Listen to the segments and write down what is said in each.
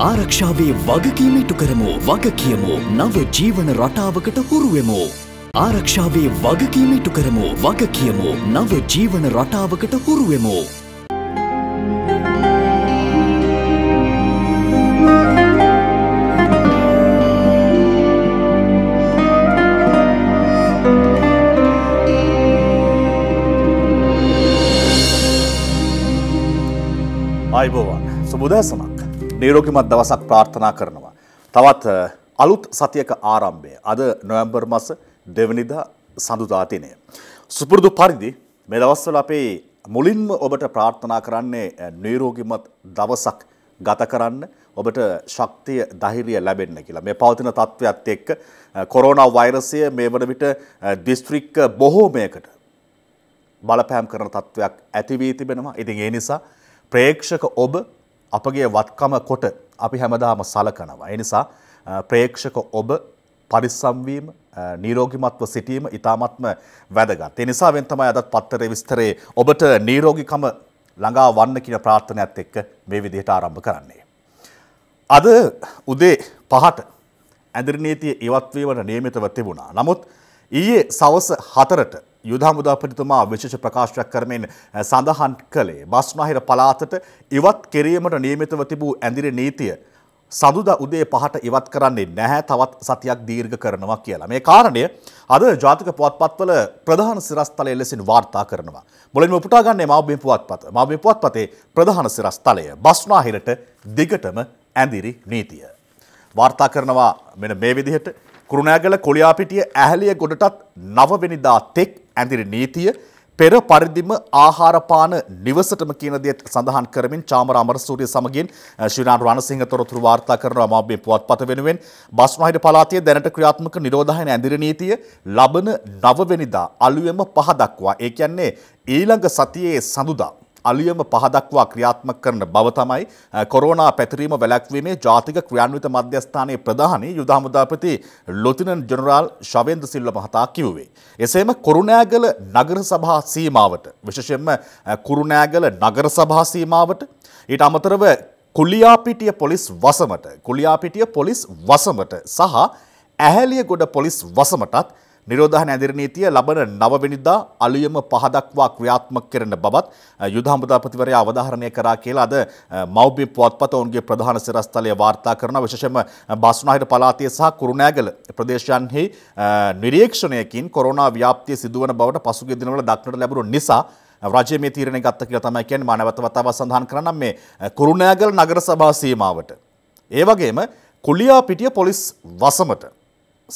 ආරක්ෂාවේ වගකීම ඉටු කරමු වග කියමු නව ජීවන රටාවකට හුරුවමු. ආරක්ෂාවේ වගකීම ඉටු කරමු වග කියමු නව ජීවන රටාවකට හුරුවමු. අයිබෝවන් සුබුදැසනක්. නීරෝගිමත් දවසක් ප්‍රාර්ථනා කරනවා. තවත් අලුත් සතියක ආරම්භය අද නොවැම්බර් මස දෙවනිදා සඳුදා තිනය. සුපුරුදු පරිදි මේ දවස්වල අපේ මුලින්ම ඔබට ප්‍රාර්ථනා කරන්නේ නීරෝගිමත් දවසක් ගත කරන්න ඔබට ශක්තිය දහිරිය ලැබෙන්න කියලා මේ පවතින තත්ත්වයක්ත් එක්ක කොරෝනා වෛරසය මේ වන විට දිස්ත්‍රික්ක බොහෝමයකට බලපෑම් කරන තත්ත්වයක් ඇතිවී තිබෙනවා ඉතින් ඒ නිසා ප්‍රේක්ෂක ඔබ අපගේ වත්කම කොට අපි හැමදාම සලකනවා. එනිසා ප්‍රේක්ෂක ඔබ පරිස්සම්වීම නීරෝගිමත්ව සිටීම ඉතාමත්ම වැදගත්. එනිසාවෙන් තමයි අදත් පත්තරේ විස්තරේ ඔබට නීරෝගිකම ළඟා වන්න කියන ප්‍රාර්ථනයත් එක්ක මේ විදිහට ආරම්භ කරන්නේ. අද උදේ පහට ඇදිරිනීතිය ඉවත්වීමට නියමිතව තිබුණා. නමුත් ඊයේ සවස හතරට යුදහමුදාපතිතුමා විශේෂ ප්‍රකාශයක් කරමින් සඳහන් කළේ බස්නාහිර පළාතට ඉවත් කිරීමට නියමිතව තිබූ ඇඳිරි නීතිය සඳුදා උදේ පහට ඉවත් කරන්නේ නැහැ තවත් සතියක් දීර්ඝ කරනවා කියලා. මේ කාරණය අද ජාතික පුවත්පත්වල ප්‍රධාන සිරස්තලය ලෙසින් වාර්තා කරනවා. මුලින්ම උපුටා ගන්නේ මාබෙම් පුවත්පත. මාබෙම් පුවත්පතේ ප්‍රධාන සිරස්තලය බස්නාහිරට දිගටම ඇඳිරි නීතිය. වාර්තා කරනවා මෙන්න මේ විදිහට කුරුණෑගල කොළයාපිටිය ඇහැලිය ගොඩටත් නවවෙනිදා තෙක් ඇඳිරි නීතිය පෙර පරිදිම ආහාරපාන නිවසටම කියන දේත් සඳහන් කරමින් චාමර අමරසූරිය සමගින් ශ්‍රීනාන් රණසිංහ තොරතුරු වාර්තා කරනවා මාබ්බේ පුවත්පත වෙනුවෙන් බස්නාහිර පළාතේ දැනට ක්‍රියාත්මක නිරෝධායන ඇඳිරි නීතිය ලබන 9 වෙනිදා අලුයම පහ දක්වා ඒ කියන්නේ ඊළඟ සතියේ සඳුදා අලියම පහදක්වා ක්‍රියාත්මක කරන බව තමයි කොරෝනා පැතිරීම වැළැක්වීමේ ජාතික ක්‍රියාන්විත මධ්‍යස්ථානයේ ප්‍රධානී යුද හමුදාපති ලොතිනන් ජෙනරාල් ශවේන්ද්‍ර සිල්ව මහතා කිව්වේ. එසේම කුරුණෑගල නගර සභා සීමාවට විශේෂයෙන්ම කුරුණෑගල නගර සභා සීමාවට ඊට අමතරව කුලියාපිටිය පොලිස් වසමට කුලියාපිටිය පොලිස් වසමට සහ ඇහැලියගොඩ පොලිස් වසමටත් නිරෝධහන ඇදිරනීතිය ලබන නවවෙනිදා අලුයම පහදක්වා ක්‍රියාත්මක කරන බවත් යුද හමුදාපතිවරයා අවධාරණය කරා කියලා අද මෞබ්‍ය පුවත්පත ඔවුන්ගේ ප්‍රධාන සිරස්තලය වාර්තා කරන විශේෂයෙන්ම බස්නාහිර පළාතේ සහ කුරුණෑගල ප්‍රදේශයන්හි නිරීක්ෂණයකින් කොරෝනා ව්‍යාප්තිය සිදුවන බවට පසුගිය දිනවල දක්නට ලැබුණු නිසා රජය මේ තීරණය ගත්ත කියලා තමයි කියන්නේ මම නැවත වතාවක් සඳහන් කරනම් මේ කුරුණෑගල නගර සභා සීමාවට ඒ වගේම කුලියාපිටිය පොලිස් වසමට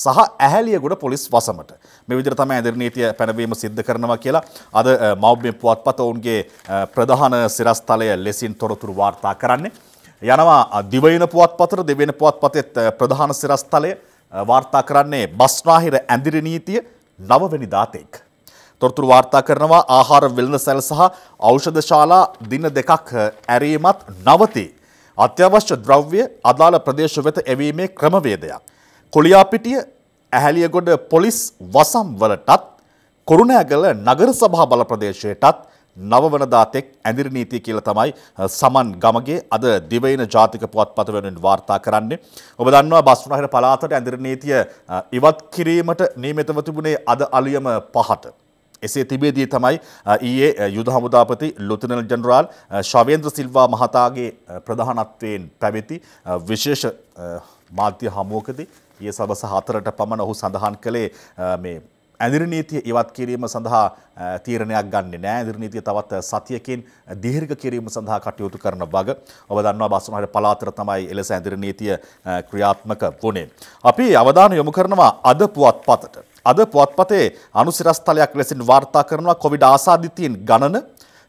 සහ ඇහැලියගොඩ පොලිස් වසමට මේ විදිහට තමයි ඇදිරි නීතිය පැනවීම සිද්ධ කරනවා කියලා අද මෞබ්‍ය පුවත්පත ඔවුන්ගේ ප්‍රධාන සිරස්තලය ලෙසින් තොරතුරු වාර්තා කරන්නේ යනවා දිවයින පුවත්පතට දෙවෙනි පුවත්පතෙත් ප්‍රධාන සිරස්තලය වාර්තා කරන්නේ බස්නාහිර ඇඳිරි නීතිය නවවැනි දාතෙක් තොරතුරු වාර්තා කරනවා ආහාර වෙළඳසැල් සහ ඖෂධ ශාලා දින දෙකක් ඇරීමත් නවතී අත්‍යවශ්‍ය ද්‍රව්‍ය අදාළ ප්‍රදේශ වෙත එවීමේ ක්‍රමවේදයක් කොලියාපිටිය ඇහැලියගොඩ පොලිස් වසම්වලටත් කොරුණෑගල නගර සභා බල ප්‍රදේශයටත් නවවනදාතෙක් ඇඳිරි නීතිය කියලා තමයි සමන් ගමගේ අද දිවයින ජාතික පුවත්පත වෙනුවෙන් වාර්තා කරන්නේ. ඔබ දන්නවා බස්නාහිර පළාතට ඇඳිරි නීතිය ඉවත් කිරීමට නියමිතව තිබුණේ අද අලුයම පහට. එසේ තිබේදී තමයි ඊයේ යුද හමුදාපති ලුතිනල් ජනරාල් ශවේන්ද්‍ර සිල්වා මහතාගේ ප්‍රධානත්වයෙන් පැවති විශේෂ මාධ්‍ය හමුවකදී ගිය සවස හතරට පමණ ඔහු සඳහන් කළේ මේ ඇදිරනීතිය ඉවත් කිරීම සඳහා තීරණයක් ගන්න නෑ දිරනීතිය තවත් සතියකින් දිහිර්ග කිරීම සඳහා කටයුතු කරන බග ඔබ දන්නවා බස්සුනහට පලාතර තමයි එලෙස ඇදිරනීතිය ක්‍රියාත්මක වුණේ. අපි අවධාන යොමු කරනවා අද පුවත් පතට. අද පුවත්පතේ අනුසිරස්ථලයක් ලෙසින් වාර්තා කරනවා කොවිඩ ආසාධිතීන් ගණන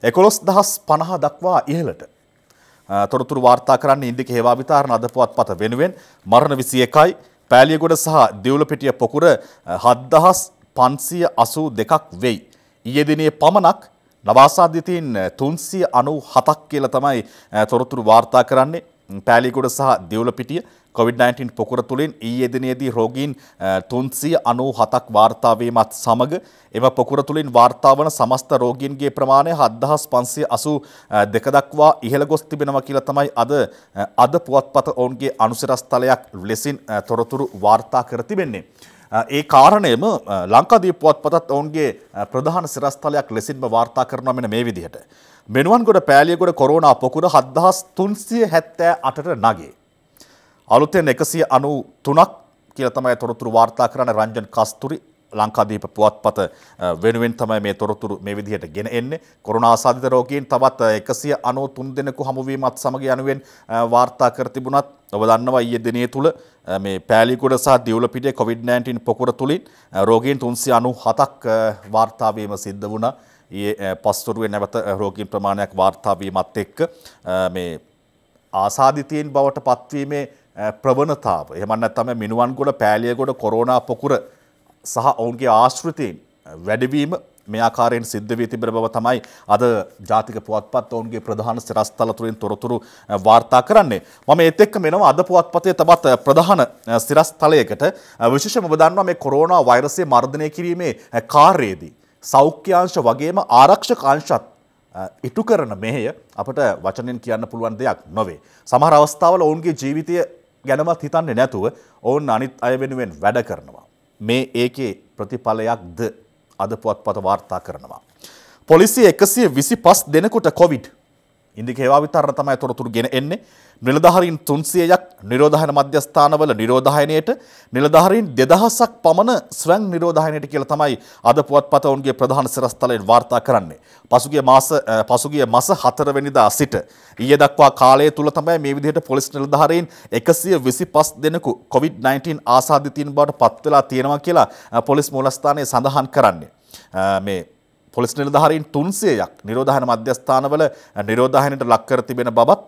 එකොළොස් දහස් පණහ දක්වා ඉහලට. තොරතුරු වාර්තා කරන්න ඉන්දික හේවා විතාරණ අද පුවත්පත වෙනුවෙන් මරණ විසි එකයි පෑලියගොඩ සහ දෙවුලපිටිය පොකුර හත්දහස් පන්සිය අසූ දෙකක් වෙයි. ඊයදිනේ පමණක් නවාසාධ්‍යතීන් තුන්සිය අනු හතක් කියල තමයි තොරතුරු වාර්තා කරන්නේ පෑලිගොඩ සහ දෙවුලපිටිය COVID-19 පොකුර තුළින් ඊයේ දිනේදී රෝගීන් 397ක් වාර්තා වීමත් සමග එම පොකුර තුළින් වාර්තා වන සමස්ත රෝගීන්ගේ ප්‍රමාණය 7582 දක්වා ඉහළ ගොස් තිබෙනවා කියලා තමයි අද අද පුවත්පත ඔවුන්ගේ අනුසිරස්තලයක් ලෙසින් තොරතුරු වාර්තා කර තිබෙන්නේ. ඒ කාරණයම ලංකාදීප පුවත්පතත් ඔවුන්ගේ ප්‍රධාන සිරස්තලයක් ලෙසින්ම වාර්තා කරනවා මෙන්න මේ විදිහට. මෙනුවන්ගොඩ පෑලියගොඩ කොරෝනා පොකුර 7378ට නගේ. අලුතෙන් එකසිය අනු තුනක් කියල තමයි තොරතුරු වාර්තා කරන රංජන් කස්තුරි ලංකාදීප පුවත්පත වෙනුවෙන් තමයි මේ තොරතුරු මේ විදිහට ගෙන එන්නේ කොරුණා ආසාදිත රෝගීන් තවත් 193 දෙනෙකු හමුවීමත් සමග යනුවෙන් වාර්තා කර තිබුණත් ඔබ දන්නවා ඊයේ දිනේ තුල මේ පෑලිගොඩ සහ දියුලපිටිය COVID-19 පොකුර තුලින් රෝගීන් 397ක් වාර්තා වීම සිද්ධ වුණා ඊයේ පස්වරුවේ නැවත රෝගීන් ප්‍රමාණයක් වාර්තා වීමත් එක්ක මේ ආසාදිතයින් බවට පත්වීමේ ප්‍රවණතාව එහමන්න තම මිනුවන්ගොඩ පෑලියගොඩ කොරෝනා පොකුර සහ ඔවුන්ගේ ආශ්ෘතයෙන් වැඩවීම මෙයාකාරයෙන් සිද්ධවී තිබර බව තමයි අද ජාතික පුවත්පත් ඔවුන්ගේ ප්‍රධාන සිරස්ථල තුළින් තොරතුරු වාර්තා කරන්නේ. මම ඒත් එක්ක මෙනවා අද පුවත්පතේ තවත් ප්‍රධාන සිරස්ථලයකට විශේෂම දන්නවා මේ කොරෝනා වෛරසය මර්ධනය කිරීමේ කාර්යයේදී. සෞඛ්‍යංශ වගේම ආරක්ෂකංශත් ඉටු කරන මෙහය අපට වචනෙන් කියන්න පුළුවන් දෙයක් නොවේ. සමහර අවස්ථාවල ඔවුන්ගේ ජීවිතය ගැනවත් හිතන්නේ නැතුව ඔවුන් අනිත් අය වෙනුවෙන් වැඩ කරනවා. මේ ඒකේ ප්‍රතිඵලයක්ද අද පුවත්පත වාර්තා කරනවා. පොලිසිය එකසිය විසි පස් දෙනකුට කොවිඩ් ඉදිකේවාවිතර තමයි තොරතුරු ගෙන එන්නේ නිලධාරීන් තුන්සියයක් නිරෝධහන මධ්‍යස්ථානවල නිරෝධහනයට නිලධාරීන් දෙදහසක් පමණ ස්වං නිරෝධහනයට කියලා තමයි අද පුවත්පතවුන්ගේ ප්‍රධාන සිරස්තලයෙන් වාර්තා කරන්නේ. පසුගිය මාස පසුගිය මාස 4 වෙනිදා සිට ඊයේ දක්වා කාලය තුල තමයි මේ විදිහට පොලිස් නිලධාරීන් 125 දෙනෙකු COVID-19 ආසාදිතයින් බවට පත් වෙලා තියෙනවා කියලා පොලිස් මූලස්ථානයේ සඳහන් කරන්නේ. මේ පොලිස් නිලධාරීන් තුන්සේයක් නිරෝධහන මධ්‍යස්ථානවල නිරෝධහනයට ලක්කර තිබෙන බවත්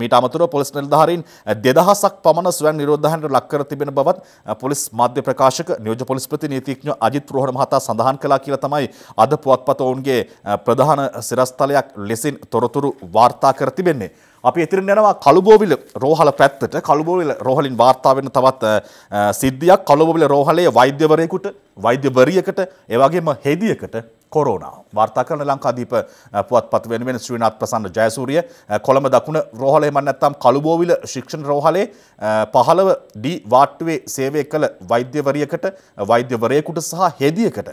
මීට අමතුර පොලිස් නිලධාරීන් දෙදහසක් පමණ ස්වයන් නිරෝධහනයට ලක්කර තිබෙන බවත් පොලිස් මාධ්‍ය ප්‍රකාශක නියෝජ පොලිස් ප්‍රතිනීතිඥ අජිත් ප්‍රෝහණ මහතා සඳහන් කළා කියලා තමයි අද පුවත්පත ඔවුන්ගේ ප්‍රධාන සිරස්තලයක් ලෙසින් තොරතුරු වාර්තා කර තිබෙන්නේ. අපි එතිරින් යනවා කළුබෝවිල රෝහල පැත්තට කළුබෝවිල රෝහලින් වාර්තා වෙන තවත් සිද්ධියක් කළුබෝවිල රෝහලේ වෛද්‍යවරයෙකුට වෛද්‍යවරියකට එවැගේම හෙදියකට කොරෝනා. වාර්තා කරන ලංකාදීප පුවත්පත් වෙනුවෙන් ශ්‍රීනාත් ප්‍රසන්න ජයසූරිය කොළඹ දකුණ රෝහලේ මන් නැත්තම් කළුබෝවිල ශික්ෂණ රෝහලේ 15 ඩී වාට්ටුවේ සේවය කළ වෛද්‍යවරියකට වෛද්‍යවරයෙකුට සහ හෙදියකට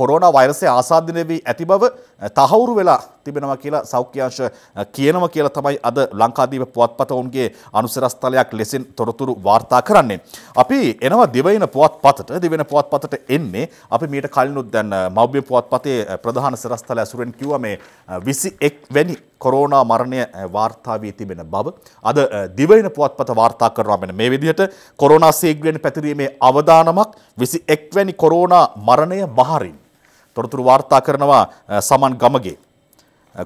කොරෝනා වෛරසය ආසාදිත වී ඇති බව තහවුරු වෙලා තිබෙනවා කියලා සෞඛ්‍යාංශ කියනවා කියලා තමයි අද ලංකාදීප පුවත්පත ඔවුන්ගේ අනුසරස්ථලයක් ලෙසින් තොරතුරු වාර්තා කරන්නේ. අපි එනවා දිවයින පුවත්පතට දිවෙන පුවත්පතට එන්නේ අපි මීට කලිනුත් දැන් මෞබ්‍ය පුවත්පතේ වහන්සේ ප්‍රධාන සිරස්ථල ඇසුරෙන් කිව්වා මේ 21 වැනි කොරෝනා මරණය වාර්තා වී තිබෙන බව අද දිවයින පුවත්පත වාර්තා කරනවා මෙන්න මේ විදිහට කොරෝනා සීග්‍රයෙන් පැතිරීමේ අවදානමක් 21 වැනි කොරෝනා මරණය බහරින් තොරතුරු වාර්තා කරනවා සමන් ගමගේ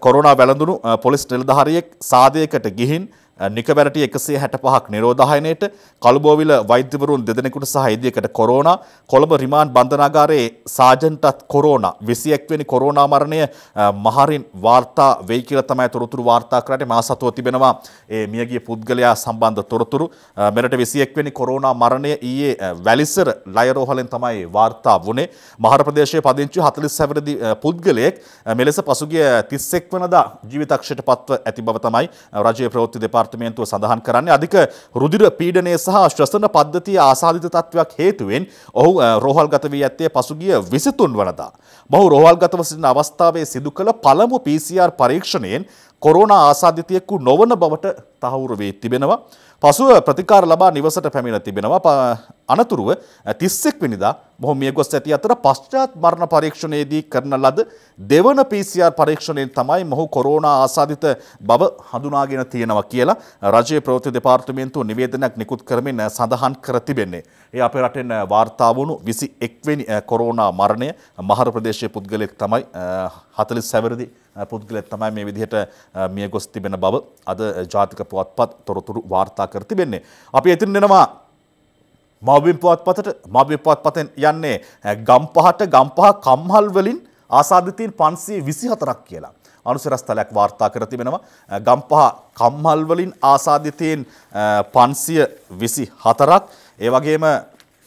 කොරෝනා වැළඳුණු පොලිස් නිලධාරියෙක් සාදයකට ගිහින් නිකබැරටි 165ක් නිරෝධායනයට කළුබෝවිල වෛද්‍යවරුන් දෙදෙනෙකුට සහ එදියකට කොරෝනා කොළඹ රිමාන්ඩ් බන්ධනාගාරයේ සාජන්ටත් කොරෝනා 21 වෙනි කොරෝනා මරණය මහරින් වාර්තා වෙයි කියලා තමයි තොරතුරු වාර්තා කරන්නේ මා සතුව තිබෙනවා ඒ මියගිය පුද්ගලයා සම්බන්ධ තොරතුරු මෙරට 21 වෙනි කොරෝනා මරණය ඊයේ වැලිසර ලයරෝහලෙන් තමයි වාර්තා වුණේ මහර ප්‍රදේශයේ පදිංචි 47 වෙනි පුද්ගලයෙක් මෙලෙස පසුගිය 31 වෙනිදා ජීවිතක්ෂයට පත්ව ඇති බව තමයි රජයේ ප්‍රවෘත්ති දෙපාර්තමේන්තුව දෙපාර්තමේන්තුව සඳහන් කරන්නේ අධික රුධිර පීඩනය සහ ශ්වසන පද්ධතිය ආසාධිත තත්ත්වයක් හේතුවෙන් ඔහු රෝහල්ගත වී ඇත්තේ පසුගිය 23 වනදා. මොහු රෝහල්ගතව සිටින අවස්ථාවේ සිදු කළ පළමු PCR පරීක්ෂණයෙන් කොරෝනා ආසාධිතයෙකු නොවන බවට තහවුරු වී තිබෙනවා. පසුව ප්‍රතිකාර ලබා නිවසට පැමිණ තිබෙනවා අනතුරුව තිස්සෙක් විනිදා මොහො මිය ගොස් ඇති අතර පශ්චාත් මරණ පරීක්ෂණයේදී කරන ලද දෙවන PCR පරීක්ෂණයෙන් තමයි මොහු කොරෝනා ආසාදිත බව හඳුනාගෙන තියෙනවා කියලා රජයේ ප්‍රවෘත්ති දෙපාර්තමේන්තුව නිවේදනයක් නිකුත් කරමින් සඳහන් කර තිබෙන්නේ. ඒ අපේ රටෙන් වාර්තා වුණු 21 වෙනි කොරෝනා මරණය මහර ප්‍රදේශයේ පුද්ගලෙක් තමයි 47 වෙනිදී පුද්ගලෙක් තමයි මේ විදිහට මිය ගොස් තිබෙන බව අද ජාතික පුවත්පත් තොරතුරු වාර්තා කර තිබෙන්නේ. අපි එතින් දෙනවා මවබිම් පුවත්පතට මවබිම් පුවත්පතෙන් යන්නේ ගම්පහට ගම්පහ කම්හල් වලින් ආසාදිතීන් 524ක් කියලා. අනුසරස්ථලයක් වාර්තා කර තිබෙනවා. ගම්පහ කම්හල් වලින් ආසාදිතීන් 524ක් ඒ වගේම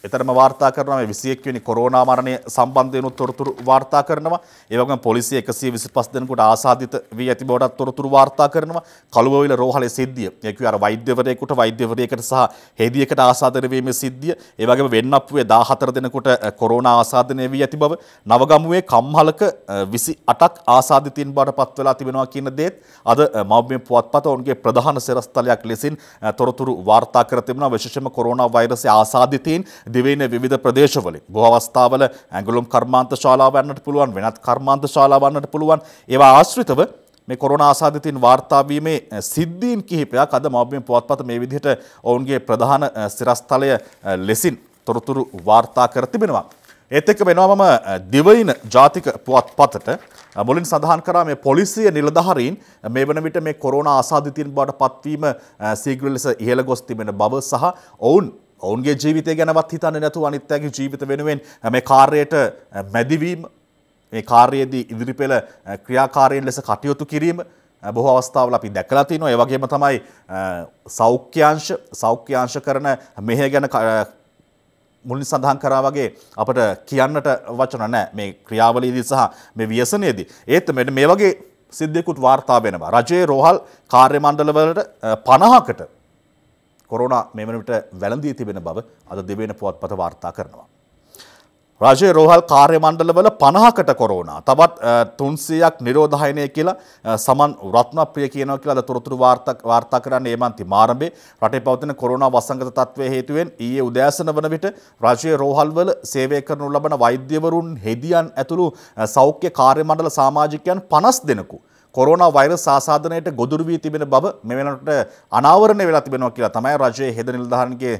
එතරම් වාර්තා කරනවා මේ 21 වෙනි කොරෝනා මරණය සම්බන්ධයෙන් තොරතුරු වාර්තා කරනවා. ඒ වගේම පොලිසිය 125 දෙනෙකුට ආසාදිත වී ඇති බවටත් තොරතුරු වාර්තා කරනවා. කළුවවිල රෝහලේ සිද්ධිය. ඒ කිව්ව අර වෛද්‍යවරයෙකුට වෛද්‍යවරියකට සහ හෙදියකට ආසාදනය වීමේ සිද්ධිය. ඒ වගේම වෙන්නප්පුවේ 14 දෙනෙකුට කොරෝනා ආසාදනය වී ඇති බව. නවගමුවේ කම්හලක 28ක් ආසාදිතින් බවට පත් වෙලා තිබෙනවා කියන දේත් අද මව්මිය පුවත්පත ඔවුන්ගේ ප්‍රධාන සිරස්තලයක් ලෙසින් තොරතුරු වාර්තා කර තිබෙනවා. විශේෂයෙන්ම කොරෝනා වෛරසයේ ආසාදිතයින් දිවයින විධ ප්‍රදේශවලින් බොහවස්ථාවල ඇගුලුම් කර්මාන්ත ශාලාවන්නට පුළුවන් වෙනත් කර්මාන්ත ශාලාවන්නට පුළුවන් ඒවා ආශ්‍රිතව මේ කොරන ආසාධතින් වාර්තාාවීමේ සිද්ධීන් කිහිපයක් අද මවබෙන් පුවත්පත මේ විදිහට ඔවුන්ගේ ප්‍රධාන සිරස්ථලය ලෙසින් තොරතුරු වාර්තා කර තිබෙනවා. ඒත් එක්ක වෙනවා මම දිවයින ජාතික පුවත්පතට මුලින් සඳහන් කරා මේ පොලිසිය නිලධාරීන් මේ වන විට මේ කොරෝනා ආසාධිතයින් බවට පත්වීම සීඝ්‍ර ලෙස ඉහළ ගොස් තිබෙන බව සහ ඔවුන් ඔවුන්ගේ ජීවිතය ගැනවත් හිතන්න නැතු අනිත්තගේ ජීවිත වෙනුවෙන් මේ කාර්යට මැදිවීම මේ කාර්යයේදී ඉදිරිපෙළ ක්‍රියාකාරයෙන් ලෙස කටයුතු කිරීම බොහෝ අවස්ථාවල අපි දැකලා තිනවා ඒ වගේම තමයි සෞඛ්‍යාංශ සෞඛ්‍යාංශ කරන මෙහෙ ගැන මුලින් සඳහන් කරා වගේ අපට කියන්නට වචන නැහැ මේ ක්‍රියාවලියේදී සහ මේ ව්‍යසනයේදී ඒත් මෙන්න මේ වගේ සිද්ධියකුත් වාර්තා වෙනවා රජයේ රෝහල් කාර්ය මණ්ඩලවලට 50කට කොරෝනා මෙමනට වැළඳී තිබෙන බව අද දෙවෙන පුවත්පත වාර්තා කරනවා. රජය රෝහල් කාර්ය මණ්ඩලවල පණහකට කොරෝනා තවත් තුන්සයක් නිරෝධහයනය කියලා සමන් රත්නප්‍රිය කියනව කියලා තොරතුරු වාර්තා කරන්න ඒමන්ති මාරම්භේ රටේ පවතින කොරුණා වසංගත තත්වය හේතුවෙන් ඒ උදෑසන වන විට රජය රෝහල්වල සේවය කරනු ලබන වෛද්‍යවරුන් හෙදියන් ඇතුළු සෞඛ්‍ය කාර්ය මණ්ඩල සාමාජිකයන් පනස් දෙනකු. කොරෝනා වෛරස් ආසාදනයට ගොදුරු වී තිබෙන බව මෙවැනට අනාවරණය වෙලා තිබෙනවා කියලා තමයි රජයේ හෙද නිලධාරණගේ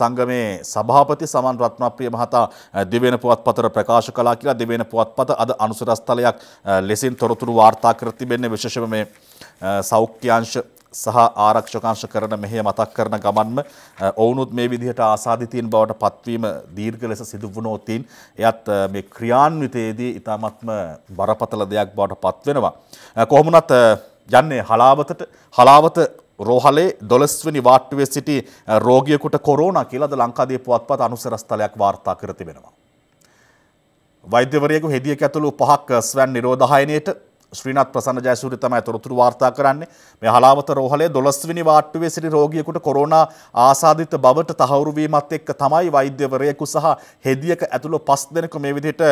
සංගමේ සභාපති සමන් රත්නප්‍රිය මහතා දෙවෙන පුවත්පතට ප්‍රකාශ කළා කියලා දෙවෙන පුවත්පත අද අනුසරස්ථලයක් ලෙසින් තොරතුරු වාර්තා කර තිබෙන්නේ විශේෂම මේ සෞඛ්‍යාංශ සහ ආරක්ෂකාංශ කරන මෙහෙය මතක් කරන ගමන්ම ඔවුනුත් මේ විදිහට ආසාධිතීන් බවට පත්වීම දීර්ඝ ලෙස සිදු වුණොතින් එයත් මේ ක්‍රියාන්විතයේදී ඉතාමත්ම බරපතල දෙයක් බවට පත්වෙනවා. කොහොමුණත් යන්නේ හලාවතට හලාවත රෝහලේ දොළස්වනි වාට්ටුවේ සිටි රෝගියකුට කොරෝනා කියලද ලංකාදී පුවත්පත් අනුසරස්ථලයක් වාර්තා කර තිබෙනවා. වෛද්‍යවරයෙකු හෙදිය ඇතුළු පහක් ස්වැන් නිරෝධහයනයට ශ්‍රීනත් ප්‍රසන්න ජයසූරි තමයි තොරතුරු වාර්තා කරන්නේ. මේ හලාවත රෝහලේ 12 වෙනි වාට්ටුවේ සිටි රෝගියෙකුට කොරෝනා ආසාදිත බවට තහවුරු වීමත් එක්ක තමයි වෛද්‍යවරයෙකු සහ හෙදියක ඇතුළු 5 දෙනෙකු මේ විදිහට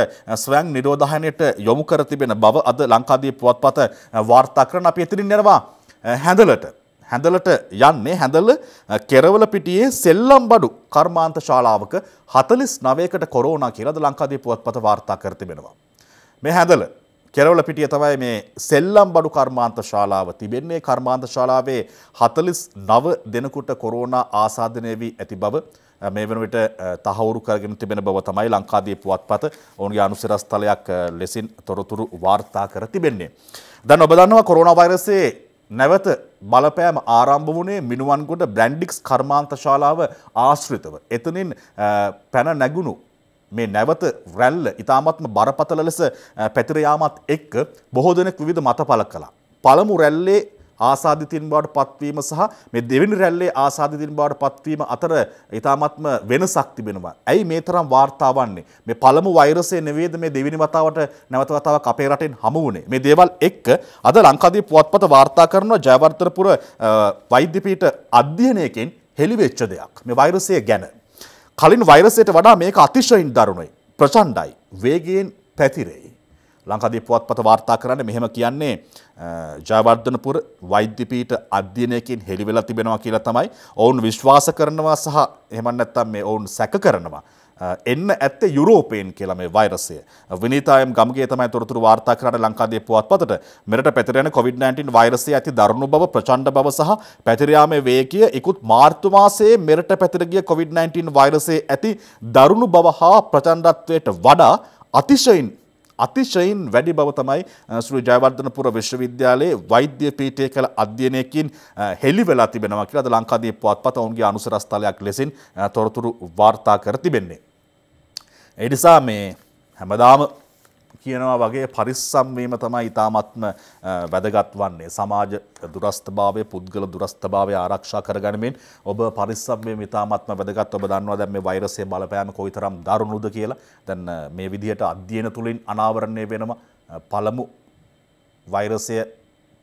ස්වයං නිරෝධායනයට යොමු කර තිබෙන බව අද ලංකාදීප පුවත්පත වාර්තා කරන අපි එතනින් යනවා හැඳලට. හැඳලට යන්නේ හැඳල කෙරවල පිටියේ සෙල්ලම්බඩු කර්මාන්ත ශාලාවක 49කට කොරෝනා කියලා ද ලංකාදීප පුවත්පත වාර්තා කර තිබෙනවා. මේ හැඳල කෙරවල පිටිය තමයි මේ සෙල්ලම් බඩු කර්මාන්ත ශාලාව තිබෙන්නේ කර්මාන්ත ශාලාවේ හතලිස් නව දෙනකුට කොරෝනා ආසාධනය වී ඇති බව මේ වන විට තහවුරු කරගෙන තිබෙන බව තමයි ලංකාදී පුවත්පත ඔවුන්ගේ අනුසිරස්ථලයක් ලෙසින් තොරතුරු වාර්තා කර තිබෙන්නේ. දැන් ඔබ දන්නවා කොරෝනා වෛරසයේ නැවත බලපෑම ආරම්භ වුණේ මිනුවන්ගොඩ බ්‍රැන්ඩික්ස් කර්මාන්ත ශාලාව ආශ්‍රිතව. එතනින් පැන නැගුණු මේ නැවත රැල්ල ඉතාමත්ම බරපතල ලෙස පැතිර යාමත් එක්ක බොහෝ දෙනෙක් විවිධ මත පළ කළා. පළමු රැල්ලේ ආසාධිතින් බවට පත්වීම සහ මේ දෙවෙනි රැල්ලේ ආසාධිතින් බවට පත්වීම අතර ඊටාත්ම වෙනසක් තිබෙනවා. ඇයි මේ තරම් වාර්තා වන්නේ? මේ පළමු වෛරසය නෙවෙයිද මේ දෙවෙනි වතාවට නැවත වතාවක් අපේ රටෙන් හමු වුනේ. මේ දේවල් එක්ක අද ලංකාදීප පුවත්පත වාර්තා කරන ජයවර්ධනපුර වෛද්‍ය පීඨ අධ්‍යයනයකින් හෙළිවෙච්ච දෙයක්. මේ වෛරසය ගැන කලින් වෛරසයට වඩා මේක අතිශයින් දරුණුයි. ප්‍රචණ්ඩයි. වේගයෙන් පැතිරෙයි. ලංකාදීප පුවත්පත වාර්තා කරන්නේ මෙහෙම කියන්නේ ජයවර්ධනපුර වෛද්‍ය පීඨ අධ්‍යයනයකින් හෙළි වෙලා තිබෙනවා කියලා තමයි ඔවුන් විශ්වාස කරනවා සහ එහෙම නැත්නම් මේ ඔවුන් සැක කරනවා. එන්න ඇත්තේ යුරෝපයෙන් කියලා මේ වෛරසය. විනිතායම් ගමගේ තමයි තොරතුරු වාර්තා කරන්න ලංකාදේ පුවත්පතට මෙරට පැතිරෙන COVID-19 වෛරසය ඇති දරුණු බව ප්‍රචණ්ඩ බව සහ පැතිරයාමේ වේගය ඉක්ුත් මාර්තු මාසයේ මෙරට පැතිර ගිය COVID-19 වෛරසයේ ඇති දරුණු බව හා ප්‍රචණ්ඩත්වයට වඩා අතිශයින් අතිශයින් වැඩි බව තමයි සුළු ජයවර්ධනපුර විශ්වවිද්‍යාලයේ වෛද්‍ය පීඨය කළ අධ්‍යයනයකින් හෙළි වෙලා තිබෙනවා කියලා අද ලංකාදීප් පුවත්පත ඔවුන්ගේ අනුසරස්ථලයක් ලෙසින් තොරතුරු වාර්තා කර තිබෙන්නේ. ඒ නිසා මේ හැමදාම කියනවා වගේ පරිස්සම්වීම තමයි ඉතාමත්ම වැදගත් වන්නේ. සමාජ දුරස්ථභාවය පුද්ගල දුරස්ථභාවය ආරක්ෂා කරගනිමින් ඔබ පරිස්සම්වීම ඉතාමත්ම වැදගත් ඔබ දන්නවා දැන් මේ වෛරසය බලපෑම කොයිතරම් දරුණුද කියලා. දැන් මේ විදිහට අධ්‍යයන තුලින් අනාවරණය වෙනවා පළමු වෛරසය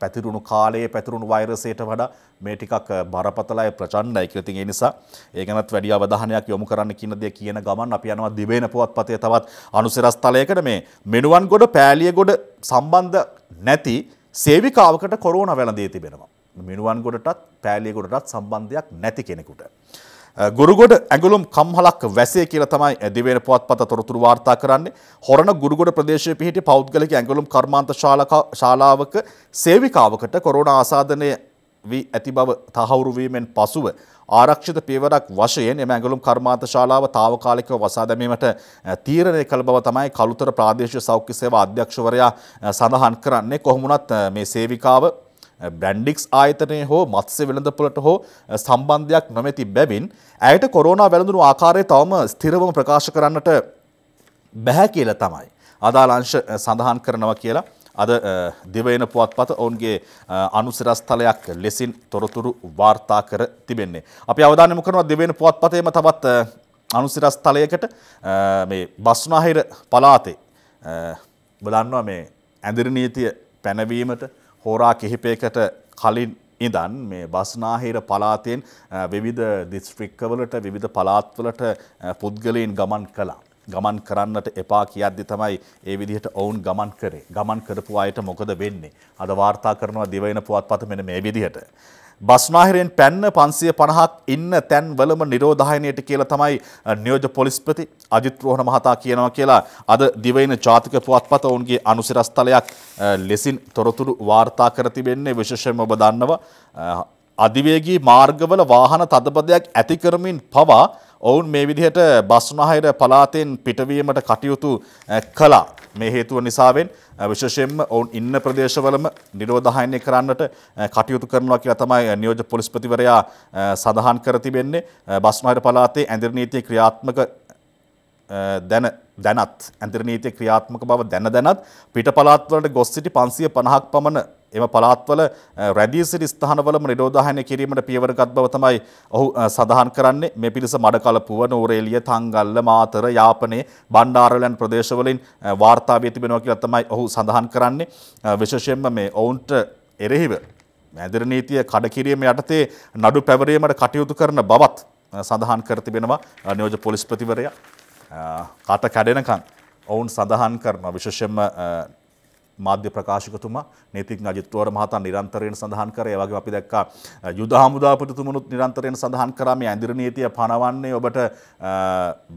පැතිරුණු කාලයේ පැතිරුණු වෛරසයට වඩා මේ ටිකක් බරපතලයි ප්‍රචණ්ඩයි කියලා. ඉතින් ඒ නිසා ඒ ගැනත් වැඩි අවධානයක් යොමු කරන්න කියන දේ කියන ගමන් අපි යනවා දිවේන පුවත්පතේ තවත් අනුසිරස් තලයකට මේ මෙනුවන් ගොඩ පෑලිය ගොඩ සම්බන්ධ නැති සේවිකාවකට කොරෝනා වැළඳී තිබෙනවා. මෙනුවන් ගොඩටත් පෑලිය ගොඩටත් සම්බන්ධයක් නැති කෙනෙකුට. ගුරුගොඩ ඇගුලුම් කම්හලක් වැසේ කියලා තමයි දිවේන පුවත්පත තොරතුරු වාර්තා කරන්නේ. හොරණ ගුරුගොඩ ප්‍රදේශයේ පිහිටි පෞද්ගලික ඇගුලුම් කර්මාන්ත ශාලාවක සේවිකාවකට කොරෝනා ආසාදනය වී ඇති බව තහවුරු වීමෙන් පසුව ආරක්ෂිත පියවරක් වශයෙන් එම ඇගලුම් කර්මාන්ත ශාලාව తాවකාලිකව වසා දැමීමට තීරණය කළ බව තමයි කලුතර ප්‍රාදේශීය සෞඛ්‍ය සේවා අධ්‍යක්ෂවරයා සඳහන් කරන්නේ කොහොමුණත් මේ සේවිකාව බ්‍රන්්ඩික්ස් ආයතනය හෝ මත්සේ වෙළඳපොලට හෝ සම්බන්ධයක් නොමැති බැවින් ඇයට කොරෝනා වැළඳුණු ආකාරය තවම ස්ථිරවම ප්‍රකාශ කරන්නට බැහැ කියල තමයි. අදාලාංශ සඳහන් කරනවා කියලා අද දෙවයන පුවත්පත ඔවුන්ගේ අනුසිරස්ථලයක් ලෙසින් තොරතුරු වාර්තා කර තිබෙන්නේ. අපි අවධානම කරනවා දෙවෙන පුවත්පතේම තවත් අනුසිරස්ථලයකට බස්නාහිර පලාතේ බලන්නවා මේ ඇදිරනීතිය පැනවීමට හෝරා කිහිපයකට කලින් ඉදන් මේ බස්නාහිර පලාතයෙන් විවිධ දිස්ත්‍රික්කවලට විවිධ පලාත්වලට පුද්ගලයෙන් ගමන් කලා. ගමන් කරන්නට එපා කියද්දි තමයි ඒ විදිහට ඔවුන් ගමන් කරේ. ගමන් කරපු අයට මොකද වෙන්නේ. අද වාර්තා කරනවා දිවයින පුවත්පත මෙන මේ විදිහට. බස්නාහිරෙන් පැන්න පන්සිය පණහක් ඉන්න තැන් වලම නිරෝධායනයට කියලා තමයි නියෝජ පොලිස්පති අජිත්‍රෝහණ මහතා කියනවා කියලා අද දිවයින ජාතික පුවත්පත ඔවුන්ගේ අනුසිරස්ථලයක් ලෙසින් තොරතුරු වාර්තා කර තිබෙන්නේ විශේෂයෙන්ම ඔබ දන්නවා අධිවේගී මාර්ගවල වාහන තදබදයක් ඇති කරමින් පවා ඔවුන් මේ විදිහට බස්නාහිර පලාතෙන් පිටවීමට කටයුතු කළා. මේ හේතුව නිසාවෙන් විශේෂයෙන්ම ඔවුන් ඉන්න ප්‍රදේශවලම නිරෝධායනය කරන්නට කටයුතු කරනවා කියලා තමයි නියෝජ්‍ය පොලිස්පතිවරයා සඳහන් කර තිබෙන්නේ. බස්නාහිර පලාතේ ඇඳිරි නීතිය ක්‍රියාත්මක දැන දැනත් ඇඳිරි නීතිය ක්‍රියාත්මක බව දැන දැනත් පිට පලාත්වලට ගොස් සිටි 550ක් පමණ එම පළාත්වල රැදී සිටි ස්ථානවලම නිරෝධායනය කිරීමට පියවර ගත් බව තමයි ඔහු සඳහන් කරන්නේ. මේ පිරිස මඩකලපුව, නෝරේලිය, තංගල්ල, මාතර, යාපනේ, බණ්ඩාරලයන් ප්‍රදේශවලින් වාර්තා වී තිබෙනවා කියලා තමයි ඔහු සඳහන් කරන්නේ. විශේෂයෙන්ම මේ ඔවුන්ට එරෙහිව මැදිර නීතිය කඩකිරීම යටතේ නඩු පැවරීමට කටයුතු කරන බවත් සඳහන් කර තිබෙනවා නියෝජ්‍ය පොලිස්පතිවරයා කට කැඩෙනකන් ඔවුන් සඳහන් කරනවා විශේෂයෙන්ම මාධ්‍ය ප්‍රකාශකතුමා නීතිඥ අජිත් කුමාර මහතා නිරන්තරයෙන් සඳහන් කර ඒ වගේම අපි දැක්කා යුද හමුදාපතිතුමනුත් නිරන්තරයෙන් සඳහන් කරා මේ ඇඳිර නීතිය පනවන්නේ ඔබට